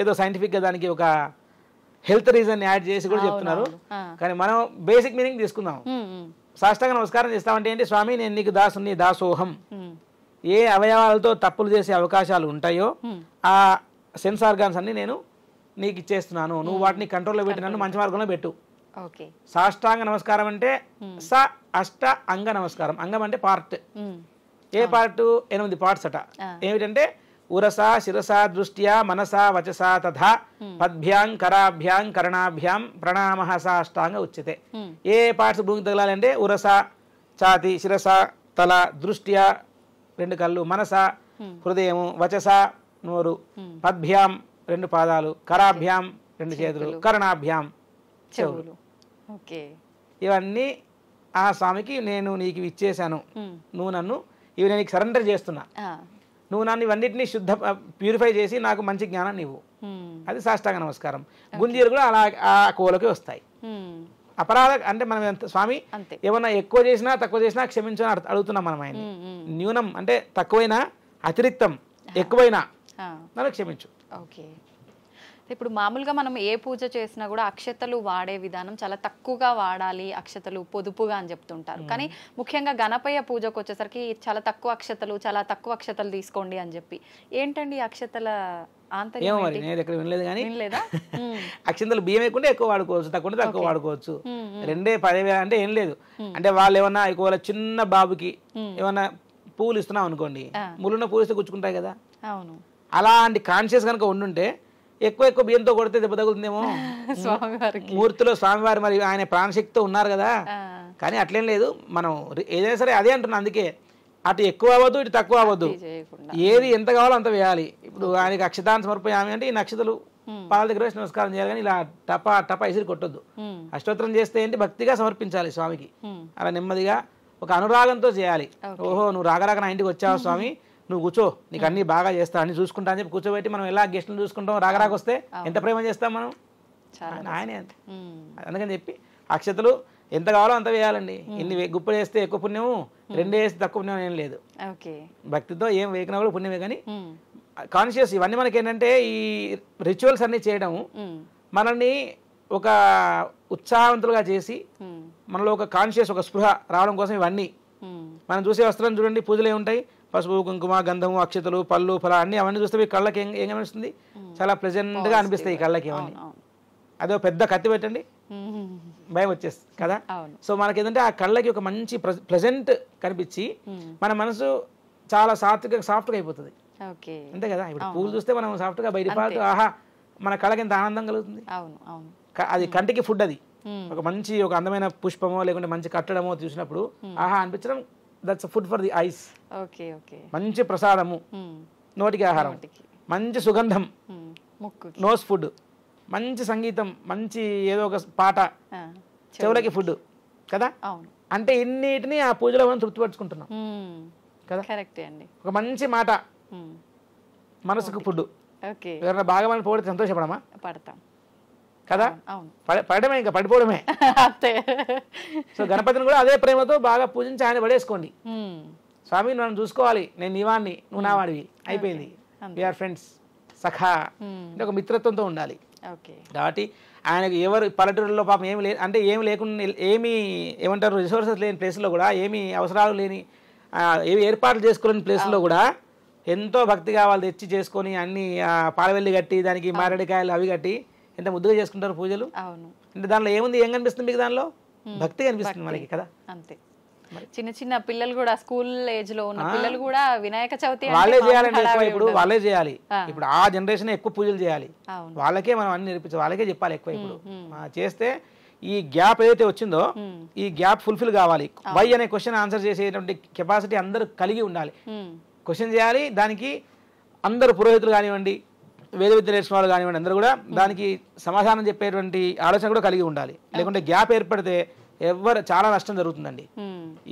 ఏదో సైంటిఫిక్ గా దానికి ఒక హెల్త్ రీజన్ యాడ్ చేసి కూడా చెప్తున్నారు కానీ మనం బేసిక్ మీనింగ్ తీసుకుందాం సాష్టంగా నమస్కారం చేస్తామంటే ఏంటి స్వామి నేను నీకు దాసు దాసోహం ఏ అవయవాలతో తప్పులు చేసే అవకాశాలు ఉంటాయో ఆ సెన్స్ ఆర్గాన్స్ అన్ని నేను నీకు ఇచ్చేస్తున్నాను నువ్వు వాటిని కంట్రోల్లో పెట్టి నన్ను మంచి మార్గంలో పెట్టు సాష్టాంగ నమస్కారం అంటే స అష్ట అంగ నమస్కారం అంగం అంటే పార్ట్ ఏ పార్ట్ ఎనిమిది పార్ట్స్ అట ఏమిటంటే ఉరస శిరస దృష్ట్యా మనస వచస తథా పద్భ్యాం కరాభ్యాం కరణాభ్యాం ప్రణామ సాష్టాంగ ఉచ్యతే ఏ పార్ట్స్ భూమికి తగలాలంటే ఉరస ఛాతి శిరస తల దృష్ట్యా రెండు కళ్ళు మనస హృదయము వచస నోరు పద్భ్యాం రెండు పాదాలు కరాభ్యాం రెండు చేతులు కరణాభ్యాం చెవులు ఇవన్నీ ఆ స్వామికి నేను నీకు ఇచ్చేశాను నువ్వు నన్ను ఇవి నేను సరెండర్ చేస్తున్నా నువ్వు నన్ను ఇవన్నిటిని శుద్ధ ప్యూరిఫై చేసి నాకు మంచి జ్ఞానం నీవు అది సాష్టాంగ నమస్కారం గుంజీలు కూడా అలా ఆ కోలకి వస్తాయి అపరాధ అంటే మనం స్వామి ఏమన్నా ఎక్కువ చేసినా తక్కువ చేసినా క్షమించని అడుగుతున్నాం మనం ఆయన న్యూనం అంటే తక్కువైనా అతిరిక్తం ఎక్కువైనా నన్ను క్షమించు ఓకే ఇప్పుడు మామూలుగా మనం ఏ పూజ చేసినా కూడా అక్షతలు వాడే విధానం చాలా తక్కువగా వాడాలి అక్షతలు పొదుపుగా అని చెప్తుంటారు కానీ ముఖ్యంగా గణపయ్య పూజకు వచ్చేసరికి చాలా తక్కువ అక్షతలు చాలా తక్కువ అక్షతలు తీసుకోండి అని చెప్పి ఏంటండి అక్షతల ఏమో అక్షంతలు బియ్యం ఎక్కువ ఎక్కువ వాడుకోవచ్చు తక్కువ తక్కువ వాడుకోవచ్చు రెండే పదివేలు అంటే ఏం లేదు అంటే వాళ్ళు ఏమన్నా ఒకవేళ చిన్న బాబుకి ఏమన్నా పూలు ఇస్తున్నాం అనుకోండి ముళ్ళున్న పూలు ఇస్తే గుచ్చుకుంటాయి కదా అవును అలాంటి కాన్షియస్ కనుక ఉండుంటే ఎక్కువ ఎక్కువ బియ్యంతో కొడితే దెబ్బ తగులుతుందేమో మూర్తిలో స్వామివారి మరి ఆయన ప్రాణశక్తితో ఉన్నారు కదా కానీ అట్లేం లేదు మనం ఏదైనా సరే అదే అంటున్నాను అందుకే అటు ఎక్కువ అవ్వద్దు ఇటు తక్కువ అవ్వద్దు ఏది ఎంత కావాలో అంత వేయాలి ఇప్పుడు ఆయనకి అక్షతాన్ని సమర్పయామి అంటే ఈ నక్షతలు పాల దగ్గర వేసి నమస్కారం చేయాలి కానీ ఇలా టపా టప ఇసిరి కొట్టద్దు అష్టోత్తరం చేస్తే ఏంటి భక్తిగా సమర్పించాలి స్వామికి అలా నెమ్మదిగా ఒక అనురాగంతో చేయాలి ఓహో నువ్వు రాగరాక నా ఇంటికి వచ్చావు స్వామి నువ్వు కూర్చో నీకు అన్ని బాగా చేస్తావు అన్ని చూసుకుంటా అని చెప్పి కూర్చోబెట్టి మనం ఎలా గెస్ట్లు చూసుకుంటాం రాగరాకు వస్తే ఎంత ప్రేమ చేస్తాం మనం ఆయనే అంతే అందుకని చెప్పి అక్షతలు ఎంత కావాలో అంత వేయాలండి ఇన్ని గుప్పలు వేస్తే ఎక్కువ పుణ్యము రెండు వేస్తే తక్కువ పుణ్యం ఏం లేదు భక్తితో ఏం వేకినా కూడా పుణ్యమే కానీ కాన్షియస్ ఇవన్నీ మనకి ఏంటంటే ఈ రిచువల్స్ అన్ని చేయడం మనల్ని ఒక ఉత్సాహవంతులుగా చేసి మనలో ఒక కాన్షియస్ ఒక స్పృహ రావడం కోసం ఇవన్నీ మనం చూసే వస్త్రం చూడండి పూజలు ఏముంటాయి పసుపు కుంకుమ గంధము అక్షతలు పళ్ళు ఫల అన్నీ అవన్నీ చూస్తే కళ్ళకి ఏం ఏం చాలా ప్రజెంట్గా అనిపిస్తాయి కళ్ళకి అవన్నీ అదో పెద్ద కత్తి పెట్టండి భయం వచ్చేస్తుంది కదా సో మనకి ఏంటంటే ఆ కళ్ళకి ఒక మంచి ప్రజెంట్ కనిపించి మన మనసు చాలా సాఫ్ట్గా సాఫ్ట్గా అయిపోతుంది అంతే కదా ఇప్పుడు పూలు చూస్తే మనం సాఫ్ట్గా బయట ఆహా మన కళ్ళకి ఎంత ఆనందం కలుగుతుంది అది కంటికి ఫుడ్ అది ఒక మంచి ఒక అందమైన పుష్పమో లేకుంటే మంచి కట్టడమో చూసినప్పుడు ఆహా అనిపించడం that's food for the eyes okay okay మంచి ప్రసాదము hmm. నోటికి ఆహారం మంచి సుగంధం నోస్ hmm. ఫుడ్ మంచి సంగీతం మంచి ఏదో ఒక పాట ah, చెవులకి ఫుడ్ కదా అంటే ఇన్నిటిని ఆ పూజలో మనం తృప్తిపరచుకుంటున్నాం hmm. కదా కరెక్టే అండి ఒక మంచి మాట మనసుకు ఫుడ్ ఓకే ఎవరైనా బాగా మనం పోడితే సంతోషపడమా పడతాం కదా పడమే ఇంకా పడిపోవడమే అంతే సో గణపతిని కూడా అదే ప్రేమతో బాగా పూజించి ఆయన పడేసుకోండి స్వామి మనం చూసుకోవాలి నేను నీవాణ్ణి నువ్వు నావాడివి అయిపోయింది విఆర్ ఫ్రెండ్స్ సఖా అంటే ఒక మిత్రత్వంతో ఉండాలి కాబట్టి ఆయనకు ఎవరు పల్లెటూరులో పాపం ఏమి లేదు అంటే ఏమి లేకుండా ఏమి ఏమంటారు రిసోర్సెస్ లేని ప్లేస్లో కూడా ఏమి అవసరాలు లేని ఏవి ఏర్పాట్లు చేసుకోలేని ప్లేస్లో కూడా ఎంతో భక్తి కావాలి తెచ్చి చేసుకొని అన్ని పాలవెల్లి కట్టి దానికి మారేడికాయలు అవి కట్టి ఎంత ముద్దుగా చేసుకుంటారు పూజలు అవును అంటే దానిలో ఏముంది ఏం కనిపిస్తుంది మీకు దానిలో భక్తి కనిపిస్తుంది మనకి కదా అంతే చిన్న చిన్న పిల్లలు కూడా స్కూల్ ఏజ్ లో ఉన్న పిల్లలు కూడా వినాయక చవితి వాళ్ళే చేయాలంటే ఇప్పుడు వాళ్ళే చేయాలి ఇప్పుడు ఆ జనరేషన్ ఎక్కువ పూజలు చేయాలి వాళ్ళకే మనం అన్ని నేర్పించాలి వాళ్ళకే చెప్పాలి ఎక్కువ ఇప్పుడు చేస్తే ఈ గ్యాప్ ఏదైతే వచ్చిందో ఈ గ్యాప్ ఫుల్ఫిల్ కావాలి వై అనే క్వశ్చన్ ఆన్సర్ చేసేటువంటి కెపాసిటీ అందరూ కలిగి ఉండాలి క్వశ్చన్ చేయాలి దానికి అందరు పురోహితులు కానివ్వండి వేద విద్య నేర్చుకున్న వాళ్ళు కానివ్వండి అందరూ కూడా దానికి సమాధానం చెప్పేటువంటి ఆలోచన కూడా కలిగి ఉండాలి లేకుంటే గ్యాప్ ఏర్పడితే ఎవరు చాలా నష్టం జరుగుతుందండి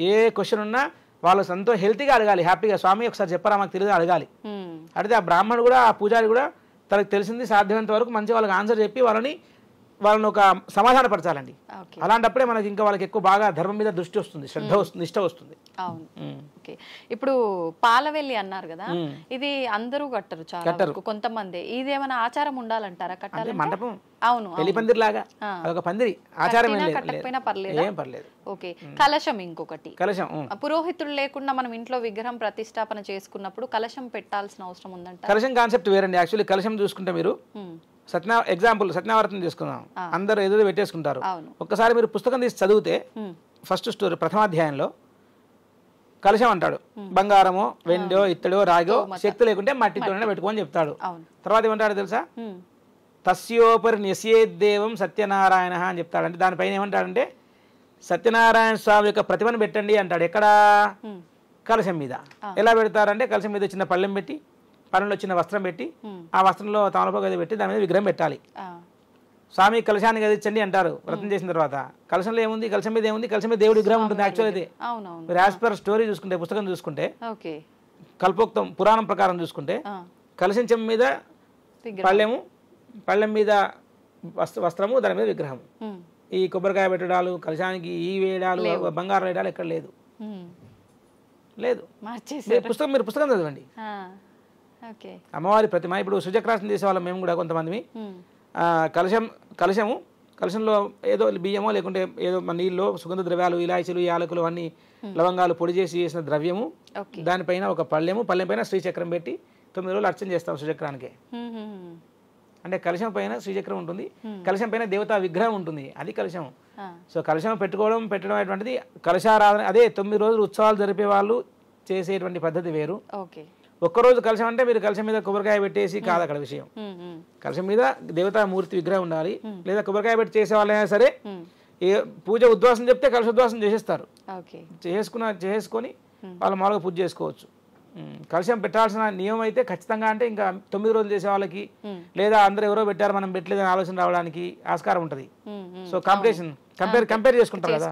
ఏ క్వశ్చన్ ఉన్నా వాళ్ళు సంతో హెల్తీగా అడగాలి హ్యాపీగా స్వామి ఒకసారి చెప్పరా మాకు తెలియదు అడగాలి అడిగితే ఆ బ్రాహ్మణుడు కూడా ఆ పూజారి కూడా తనకు తెలిసింది సాధ్యమైనంత వరకు మంచి వాళ్ళకి ఆన్సర్ చెప్పి వాళ్ళని వాళ్ళని ఒక సమాధానపరచాలండి అలాంటప్పుడే మనకి ఇంకా వాళ్ళకి ఎక్కువ బాగా ధర్మం మీద దృష్టి వస్తుంది శ్రద్ధ వస్తుంది ఇష్ట వస్తుంది ఇప్పుడు పాలవెల్లి అన్నారు కదా ఇది అందరూ కట్టరు చాలా కొంతమంది ఇది ఏమైనా ఆచారం ఉండాలంటారా కట్టాలి మండపం అవును పెళ్లి పందిరి లాగా అదొక పందిరి ఆచారం కట్టకపోయినా పర్లేదు పర్లేదు ఓకే కలశం ఇంకొకటి కలశం పురోహితుడు లేకుండా మనం ఇంట్లో విగ్రహం ప్రతిష్టాపన చేసుకున్నప్పుడు కలశం పెట్టాల్సిన అవసరం ఉందంట కలశం కాన్సెప్ట్ వేరండి యాక్చువల్లీ కలశం చూసుకుంటే మీరు సత్యనా ఎగ్జాంపుల్ సత్యనావర్తం తీసుకున్నాం అందరూ ఎదురు పెట్టేసుకుంటారు ఒక్కసారి మీరు పుస్తకం తీసి చదివితే ఫస్ట్ స్టోరీ ప్రథమాధ్యాయంలో కలశం అంటాడు బంగారమో వెండో ఇత్తడో రాగో శక్తి లేకుంటే మట్టితోనే పెట్టుకోని చెప్తాడు తర్వాత ఏమంటాడు తెలుసా తస్యోపరి దేవం సత్యనారాయణ అని చెప్తాడు అంటే దానిపైన ఏమంటాడంటే సత్యనారాయణ స్వామి యొక్క ప్రతిమను పెట్టండి అంటాడు ఎక్కడా కలశం మీద ఎలా పెడతారంటే కలశం మీద చిన్న పళ్ళెం పెట్టి పనులు వచ్చిన వస్త్రం పెట్టి ఆ వస్త్రంలో తామలపోక గది పెట్టి దాని మీద విగ్రహం పెట్టాలి స్వామి కలశాన్ని గదిచ్చండి అంటారు వ్రతం చేసిన తర్వాత కలశంలో ఏముంది కలశం మీద ఏముంది కలశం మీద దేవుడు విగ్రహం ఉంటుంది యాక్చువల్ అయితే మీరు యాజ్ పర్ స్టోరీ చూసుకుంటే పుస్తకం చూసుకుంటే కల్పోక్తం పురాణం ప్రకారం చూసుకుంటే చెమ్మ మీద పళ్ళెము పళ్ళెం మీద వస్త్రము దాని మీద విగ్రహం ఈ కొబ్బరికాయ పెట్టడాలు కలశానికి ఈ వేయడాలు బంగారం వేయడాలు ఎక్కడ లేదు లేదు పుస్తకం మీరు పుస్తకం చదవండి అమ్మవారి ప్రతిమ ఇప్పుడు సుజక్రాసం చేసేవాళ్ళం మేము కూడా కొంతమంది కలశం కలశము కలశంలో ఏదో బియ్యమో లేకుంటే ఏదో నీళ్ళు సుగంధ ద్రవ్యాలు ఇలాచీలు యాలకులు అన్ని లవంగాలు పొడి చేసి చేసిన ద్రవ్యము దానిపైన ఒక పళ్ళెము పళ్ళెం పైన శ్రీచక్రం పెట్టి తొమ్మిది రోజులు అర్చన చేస్తాం సుచక్రానికి అంటే కలశం పైన శ్రీచక్రం ఉంటుంది కలశం పైన దేవతా విగ్రహం ఉంటుంది అది కలశం సో కలశం పెట్టుకోవడం పెట్టడం అటువంటిది కలశారాధన అదే తొమ్మిది రోజులు ఉత్సవాలు జరిపే వాళ్ళు చేసేటువంటి పద్ధతి వేరు ఓకే ఒక్కరోజు కలశం అంటే మీరు కలశం మీద కొబ్బరికాయ పెట్టేసి కాదు అక్కడ విషయం కలశం మీద దేవతామూర్తి విగ్రహం ఉండాలి లేదా కొబ్బరికాయ పెట్టి చేసే వాళ్ళైనా సరే ఏ పూజ ఉద్వాసం చెప్తే కలశ ఉద్వాసం చేసేస్తారు చేసుకున్న చేసుకొని వాళ్ళ మామూలుగా పూజ చేసుకోవచ్చు కలశం పెట్టాల్సిన నియమం అయితే ఖచ్చితంగా అంటే ఇంకా తొమ్మిది రోజులు చేసే వాళ్ళకి లేదా అందరు ఎవరో పెట్టారు మనం పెట్టలేదని ఆలోచన రావడానికి ఆస్కారం ఉంటుంది సో కాంపిటీషన్ కంపేర్ కంపేర్ చేసుకుంటారు కదా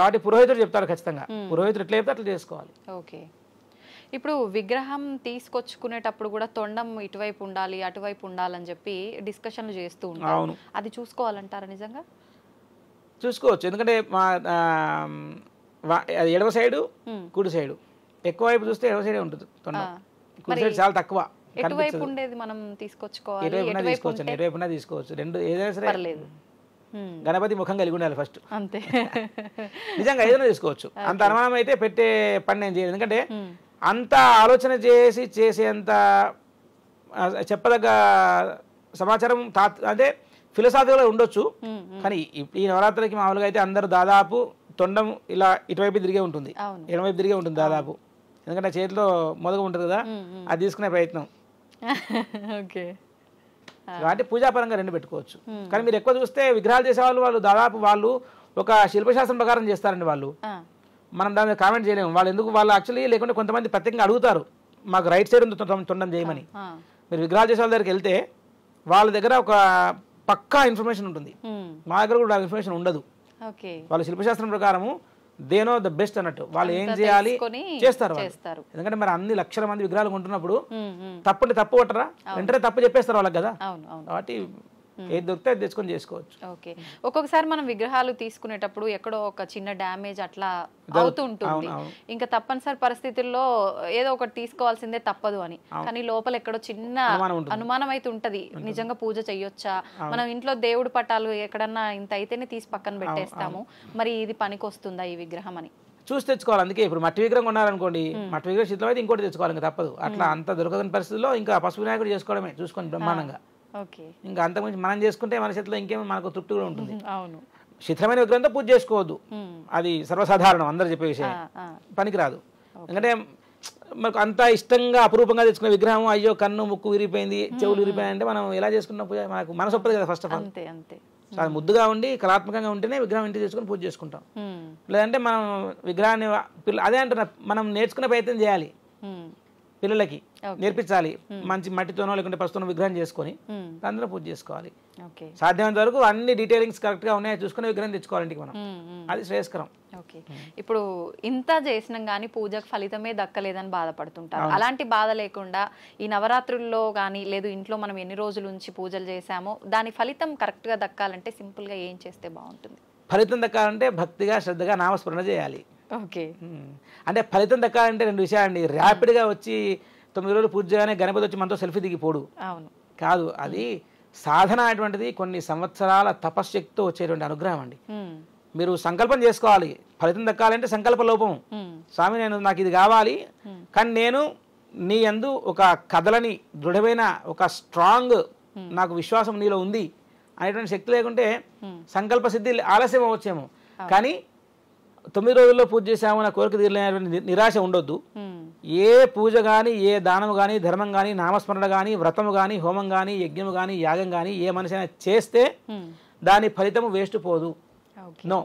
కాబట్టి పురోహితుడు చెప్తారు ఖచ్చితంగా పురోహితుడు ఎట్లా చెప్తే అట్లా చేసుకోవాలి ఓకే ఇప్పుడు విగ్రహం తీసుకొచ్చుకునేటప్పుడు కూడా తొండం ఇటువైపు ఉండాలి అటువైపు ఉండాలని చెప్పి డిస్కషన్లు చేస్తూ ఉంటారు అది చూసుకోవాలంటారా నిజంగా చూసుకోవచ్చు ఎందుకంటే మా ఎడవ సైడు కుడి సైడు ఎక్కువ వైపు చూస్తే ఎడవ సైడే ఉంటుంది తొండం కుడి సైడ్ చాలా తక్కువ ఎటువైపు ఉండేది మనం తీసుకొచ్చుకోవాలి ఎటువైపు ఎటువైపునా తీసుకోవచ్చు రెండు ఏదైనా సరే గణపతి ముఖం కలిగి ఉండాలి ఫస్ట్ అంతే నిజంగా ఏదైనా తీసుకోవచ్చు అంత అనుమానం అయితే పెట్టే పని నేను చేయలేదు ఎందుకంటే అంత ఆలోచన చేసి చేసేంత చెప్పదగ్గ సమాచారం తాత్ అంటే ఫిలసాఫికల్ ఉండొచ్చు కానీ ఈ నవరాత్రికి మామూలుగా అయితే అందరూ దాదాపు తొండం ఇలా ఇటువైపు తిరిగే ఉంటుంది ఎడమవైపు తిరిగే ఉంటుంది దాదాపు ఎందుకంటే చేతిలో మొదగ ఉంటుంది కదా అది తీసుకునే ప్రయత్నం ఓకే కాబట్టి పూజాపరంగా రెండు పెట్టుకోవచ్చు కానీ మీరు ఎక్కువ చూస్తే విగ్రహాలు చేసే వాళ్ళు వాళ్ళు దాదాపు వాళ్ళు ఒక శిల్పశాస్త్రం ప్రకారం చేస్తారండి వాళ్ళు మనం దాని మీద కామెంట్ చేయలేము వాళ్ళు ఎందుకు వాళ్ళు యాక్చువల్లీ లేకుంటే కొంతమంది ప్రత్యేకంగా అడుగుతారు మాకు రైట్ సైడ్ ఉంది తొండం చేయమని మీరు విగ్రహాలు చేసే వాళ్ళ దగ్గరికి వెళ్తే వాళ్ళ దగ్గర ఒక పక్కా ఇన్ఫర్మేషన్ ఉంటుంది మా దగ్గర కూడా ఇన్ఫర్మేషన్ ఉండదు వాళ్ళ శిల్పశాస్త్రం ప్రకారము దేనో ద బెస్ట్ అన్నట్టు వాళ్ళు ఏం చేయాలి చేస్తారు ఎందుకంటే మరి అన్ని లక్షల మంది విగ్రహాలు కొంటున్నప్పుడు తప్పుని తప్పు కొట్టరా వెంటనే తప్పు చెప్పేస్తారు వాళ్ళకి కదా కాబట్టి ఏది దొరికితే అది తెచ్చుకొని చేసుకోవచ్చు ఓకే ఒక్కొక్కసారి మనం విగ్రహాలు తీసుకునేటప్పుడు ఎక్కడో ఒక చిన్న డ్యామేజ్ అట్లా అవుతుంటుంది ఇంకా తప్పనిసరి పరిస్థితుల్లో ఏదో ఒకటి తీసుకోవాల్సిందే తప్పదు అని కానీ లోపల ఎక్కడో చిన్న అనుమానం అయితే ఉంటది నిజంగా పూజ చేయొచ్చా మనం ఇంట్లో దేవుడు పటాలు ఎక్కడన్నా ఇంత అయితేనే తీసి పక్కన పెట్టేస్తాము మరి ఇది పనికొస్తుందా ఈ విగ్రహం అని చూసి తెచ్చుకోవాలి అందుకే ఇప్పుడు మట్టి విగ్రహం ఉన్నారనుకోండి మట్టి విగ్రహం అయితే ఇంకోటి తెచ్చుకోవాలి ఇంకా తప్పదు అట్లా అంత దొరకని పరిస్థితుల్లో ఇంకా పసుపు వినాయకుడు చేసుకోవడమే చూసుకొని బ్రహ్మాండంగా ఇంకా అంతకుమించి మనం చేసుకుంటే మన చేతిలో ఇంకేమో మనకు తృప్తి కూడా ఉంటుంది అవును శిథిలమైన విగ్రహంతో పూజ చేసుకోవద్దు అది సర్వసాధారణం అందరు చెప్పే విషయం పనికిరాదు ఎందుకంటే మనకు అంత ఇష్టంగా అపురూపంగా తెచ్చుకున్న విగ్రహం అయ్యో కన్ను ముక్కు విరిగిపోయింది చెవులు విరిపోయింది అంటే మనం ఎలా చేసుకున్న పూజ మనకు మనసు ఒప్పదు కదా ఫస్ట్ ఆఫ్ ఆల్ చాలా ముద్దుగా ఉండి కళాత్మకంగా ఉంటేనే విగ్రహం ఇంటి చేసుకుని పూజ చేసుకుంటాం లేదంటే మనం విగ్రహాన్ని అదే అంటున్నా మనం నేర్చుకునే ప్రయత్నం చేయాలి పిల్లలకి నేర్పించాలి మంచి మట్టితోనో లేకుంటే ప్రస్తుతం విగ్రహం చేసుకొని అందులో పూజ చేసుకోవాలి సాధ్యమైనంత వరకు అన్ని డీటెయిలింగ్స్ కరెక్ట్ గా ఉన్నాయో చూసుకుని విగ్రహం తెచ్చుకోవాలంటే మనం అది శ్రేయస్కరం ఓకే ఇప్పుడు ఇంత చేసినాం కానీ పూజకు ఫలితమే దక్కలేదని బాధపడుతుంటారు అలాంటి బాధ లేకుండా ఈ నవరాత్రుల్లో కానీ లేదు ఇంట్లో మనం ఎన్ని రోజులు ఉంచి పూజలు చేశామో దాని ఫలితం కరెక్ట్ గా దక్కాలంటే సింపుల్ గా ఏం చేస్తే బాగుంటుంది ఫలితం దక్కాలంటే భక్తిగా శ్రద్ధగా నామస్మరణ చేయాలి ఓకే అంటే ఫలితం దక్కాలంటే రెండు విషయాలండి ర్యాపిడ్గా వచ్చి తొమ్మిది రోజులు పూర్తి చేయగానే గణపతి వచ్చి మనతో సెల్ఫీ దిగిపోడు అవును కాదు అది సాధన అటువంటిది కొన్ని సంవత్సరాల తపశ్శక్తితో వచ్చేటువంటి అనుగ్రహం అండి మీరు సంకల్పం చేసుకోవాలి ఫలితం దక్కాలంటే సంకల్ప లోపం స్వామి నేను నాకు ఇది కావాలి కానీ నేను నీ అందు ఒక కదలని దృఢమైన ఒక స్ట్రాంగ్ నాకు విశ్వాసం నీలో ఉంది అనేటువంటి శక్తి లేకుంటే సంకల్ప సిద్ధి ఆలస్యం అవ్వచ్చేమో కానీ తొమ్మిది రోజుల్లో పూజ చేశామన్న కోరిక తీరలేనటువంటి నిరాశ ఉండొద్దు ఏ పూజ కానీ ఏ దానము కానీ ధర్మం కానీ నామస్మరణ కానీ వ్రతము కానీ హోమం కానీ యజ్ఞము కానీ యాగం కానీ ఏ మనిషి చేస్తే దాని ఫలితం వేస్ట్ పోదు నో